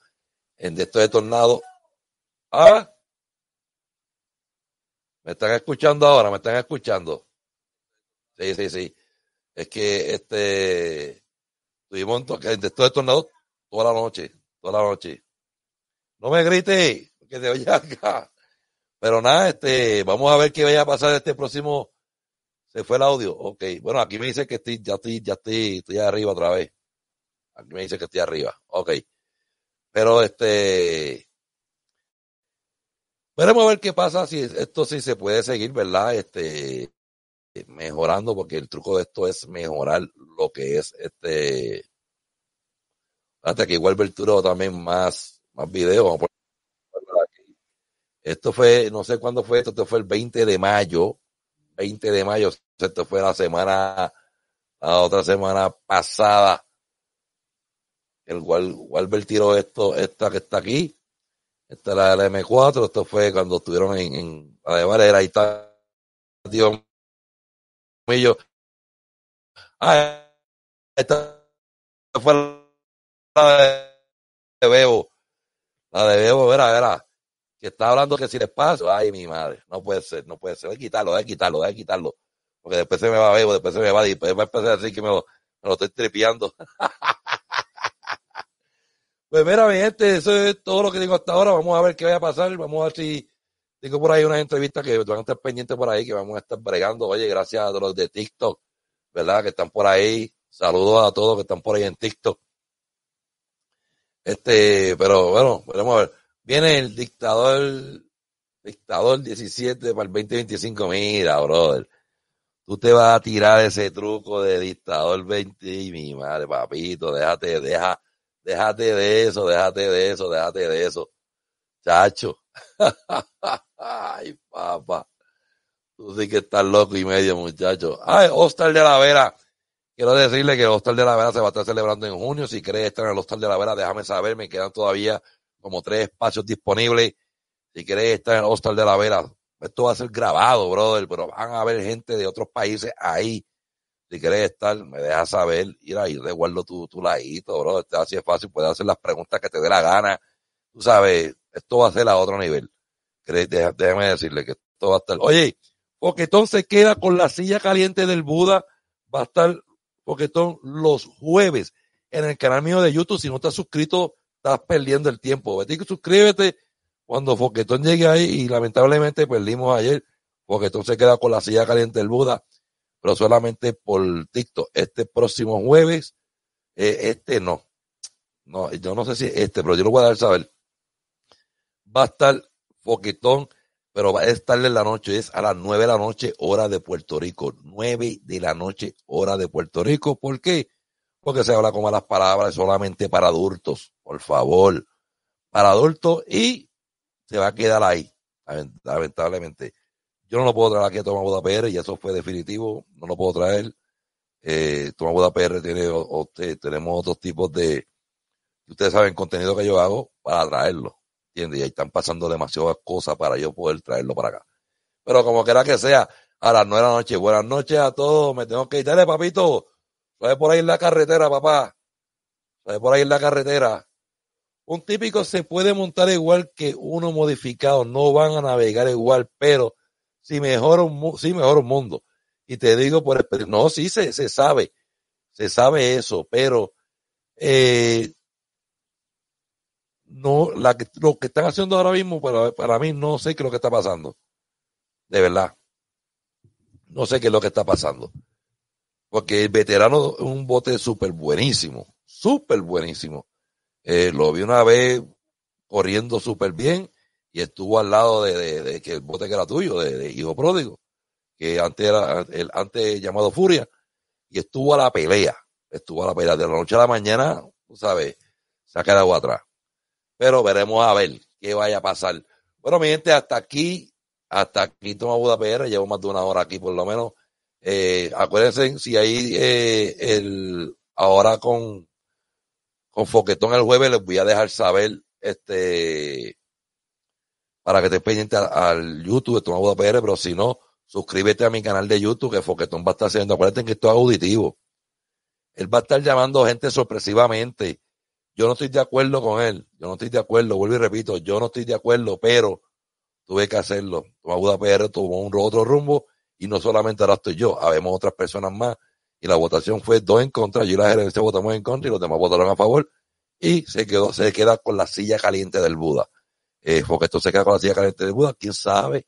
en de de tornado. ¿Ah? ¿Me están escuchando ahora? ¿Me están escuchando? Sí, sí, sí. Es que este tuvimos en de de tornado toda la noche, toda la noche. No me grite, que te oye acá. Pero nada, este, vamos a ver qué vaya a pasar este próximo se fue el audio. Ok. Bueno, aquí me dice que estoy, ya estoy, ya estoy, estoy arriba otra vez. Aquí me dice que estoy arriba. Ok. Pero este. Veremos a ver qué pasa si esto sí se puede seguir, ¿verdad? Este mejorando, porque el truco de esto es mejorar lo que es este. Hasta que igual verturo también más, más videos. Esto fue, no sé cuándo fue esto, esto fue el 20 de mayo 20 de mayo. Esto fue la semana, la otra semana pasada. El Walbert tiró esto, esta que está aquí. Esta es la del M4. Esto fue cuando estuvieron en, en la de Ahí está, tío yo. Ah, esta fue la de Bebo. La de Bebo, verá, verá que está hablando que si les espacio, ay, mi madre, no puede ser, no puede ser. Voy a quitarlo, voy a quitarlo, voy a quitarlo. Porque después se me va a ver, después se me va a después va a empezar a decir que me lo, estoy tripeando. [laughs] pues mira, mi gente, eso es todo lo que digo hasta ahora. Vamos a ver qué va a pasar. Vamos a ver si tengo por ahí una entrevista que van a estar pendientes por ahí, que vamos a estar bregando. Oye, gracias a los de TikTok, ¿verdad? Que están por ahí. Saludos a todos que están por ahí en TikTok. Este, pero bueno, vamos a ver. Viene el dictador, dictador 17 para el 2025. Mira, brother. Tú te vas a tirar ese truco de dictador 20 y mi madre, papito, déjate, deja, déjate de eso, déjate de eso, déjate de eso. Chacho. [laughs] Ay, papá. Tú sí que estás loco y medio, muchacho. Ay, Hostal de la Vera. Quiero decirle que el Hostal de la Vera se va a estar celebrando en junio. Si crees estar en el Hostal de la Vera, déjame saber. Me quedan todavía como tres espacios disponibles. Si quieres estar en el Hostel de la Vela, esto va a ser grabado, brother, pero van a haber gente de otros países ahí. Si quieres estar, me dejas saber, ir ahí, guardo tu, tu ladito, brother. está así es fácil, puedes hacer las preguntas que te dé la gana. Tú sabes, esto va a ser a otro nivel. Déjame decirle que esto va a estar. Oye, Poquetón se queda con la silla caliente del Buda. Va a estar Poquetón los jueves en el canal mío de YouTube. Si no estás suscrito, estás perdiendo el tiempo. Vete y suscríbete cuando Foquetón llegue ahí y lamentablemente perdimos ayer. Foquetón se queda con la silla caliente del Buda, pero solamente por TikTok. Este próximo jueves, eh, este no. No, yo no sé si este, pero yo lo voy a dar saber. Va a estar Foquetón, pero va a estar en la noche, es a las nueve de la noche, hora de Puerto Rico. nueve de la noche, hora de Puerto Rico. ¿Por qué? que se habla con malas palabras solamente para adultos, por favor, para adultos y se va a quedar ahí, lamentablemente. Yo no lo puedo traer aquí a Toma Boda y eso fue definitivo, no lo puedo traer. Eh, tiene, tenemos otros tipos de, ustedes saben, contenido que yo hago para traerlo, Y ahí están pasando demasiadas cosas para yo poder traerlo para acá. Pero como quiera que sea, a las nueve de la noche, buenas noches a todos, me tengo que ir, papito. ¿Sabes por ahí en la carretera, papá? sabe por ahí en la carretera? Un típico se puede montar igual que uno modificado, no van a navegar igual, pero sí mejor un, mundo. Y te digo por experiencia, no, sí se, se sabe, se sabe eso, pero eh, no, lo que están haciendo ahora mismo, para, para mí no sé qué es lo que está pasando. De verdad. No sé qué es lo que está pasando. Porque el veterano es un bote súper buenísimo, súper buenísimo. Eh, lo vi una vez corriendo súper bien y estuvo al lado de, que el bote que era tuyo, de, Hijo Pródigo, que antes era el antes llamado Furia, y estuvo a la pelea, estuvo a la pelea de la noche a la mañana, tú sabes, se ha quedado atrás. Pero veremos a ver qué vaya a pasar. Bueno, mi gente, hasta aquí, hasta aquí toma Buda PR, llevo más de una hora aquí por lo menos. Eh, acuérdense, si hay eh, el, ahora con, con Foquetón el jueves, les voy a dejar saber, este, para que te pendiente al, YouTube de Tomás PR, pero si no, suscríbete a mi canal de YouTube que Foquetón va a estar haciendo. acuérdense que esto es auditivo. Él va a estar llamando gente sorpresivamente. Yo no estoy de acuerdo con él. Yo no estoy de acuerdo. Vuelvo y repito, yo no estoy de acuerdo, pero tuve que hacerlo. Tomás PR tomó un, otro rumbo y no solamente ahora estoy yo, habemos otras personas más. Y la votación fue dos en contra. Yo y la gerencia votamos en contra y los demás votaron a favor. Y se quedó, se queda con la silla caliente del Buda. Eh, foquetón se queda con la silla caliente del Buda. Quién sabe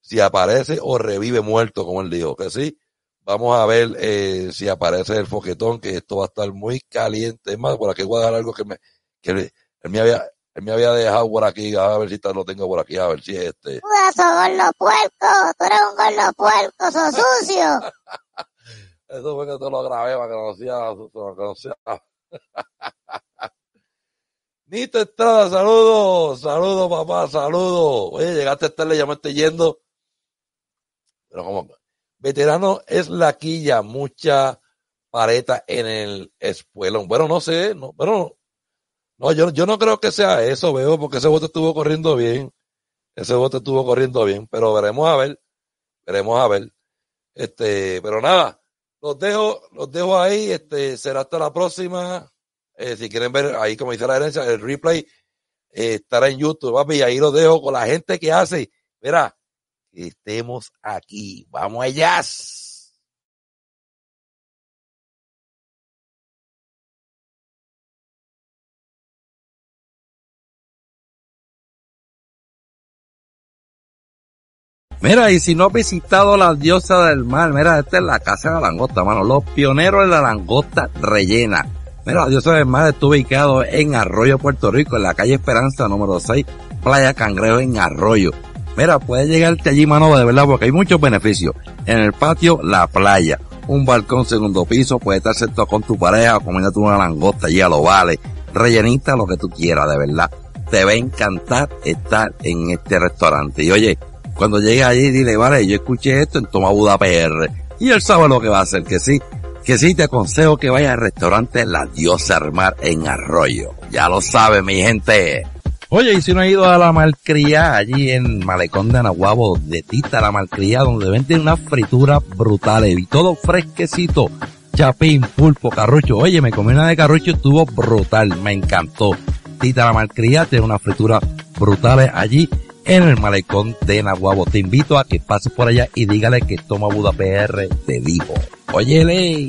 si aparece o revive muerto, como él dijo. Que sí, vamos a ver eh, si aparece el foquetón, que esto va a estar muy caliente. más, por aquí voy a dar algo que me, que me había, él me había dejado por aquí, a ver si lo tengo por aquí, a ver si es este. Tú gordo puerco, tú eres un gordo puerco, sos sucio. [laughs] Eso fue que te lo grabé para que no sea, para no sea. [laughs] Nito Estrada, saludos, saludos papá, saludos. Oye, llegaste a estarle, ya me estoy yendo. Pero como, veterano es la quilla, mucha pareta en el espuelón. Bueno, no sé, no, pero no, yo, yo no creo que sea eso, veo, porque ese bote estuvo corriendo bien. Ese bote estuvo corriendo bien, pero veremos a ver. Veremos a ver. Este, pero nada, los dejo, los dejo ahí. Este, será hasta la próxima. Eh, si quieren ver ahí, como dice la herencia, el replay eh, estará en YouTube, y ahí los dejo con la gente que hace. que estemos aquí. Vamos allá. Mira, y si no has visitado la diosa del mar, mira, esta es la casa de la langosta, mano. Los pioneros de la langosta rellena. Mira, la diosa del mar está ubicado en Arroyo, Puerto Rico, en la calle Esperanza número 6, Playa Cangreo, en Arroyo. Mira, puedes llegarte allí, mano, de verdad, porque hay muchos beneficios. En el patio, la playa. Un balcón segundo piso, puedes estar sentado con tu pareja o comiéndote una langosta allí a lo vale. Rellenita, lo que tú quieras, de verdad. Te va a encantar estar en este restaurante. Y oye, cuando llegue allí, dile, vale, yo escuché esto en Toma Budapest Y él sabe lo que va a hacer, que sí. Que sí, te aconsejo que vayas al restaurante La Diosa Armar en Arroyo. Ya lo sabe, mi gente. Oye, y si no ha ido a la malcría allí en Malecón de Anahuabo, de Tita, la malcría, donde venden unas frituras brutales y todo fresquecito. Chapín, pulpo, carrucho. Oye, me comí una de carrucho, estuvo brutal, me encantó. Tita la malcría tiene unas frituras brutales allí en el malecón de Nahuabo. Te invito a que pases por allá y dígale que Toma Buda PR vivo oye ley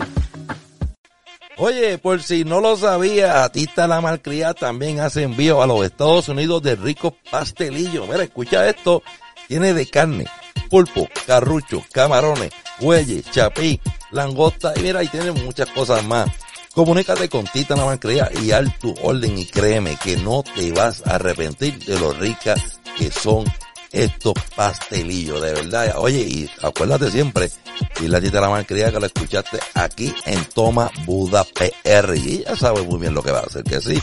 Oye, por si no lo sabía, Tita la Malcriada también hace envío a los Estados Unidos de ricos pastelillos. Mira, escucha esto. Tiene de carne, pulpo, carrucho, camarones, hueyes chapí, langosta y mira, ahí tiene muchas cosas más. Comunícate con Tita la Malcriada y haz tu orden y créeme que no te vas a arrepentir de lo rica que son estos pastelillos, de verdad. Oye, y acuérdate siempre, y la tita la malcriada que la escuchaste aquí en Toma Buda PR. Y ya sabe muy bien lo que va a hacer, que sí.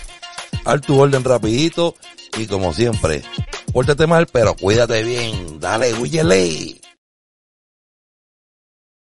Haz tu orden rapidito y como siempre, pórtate mal, pero cuídate bien. Dale, huyele.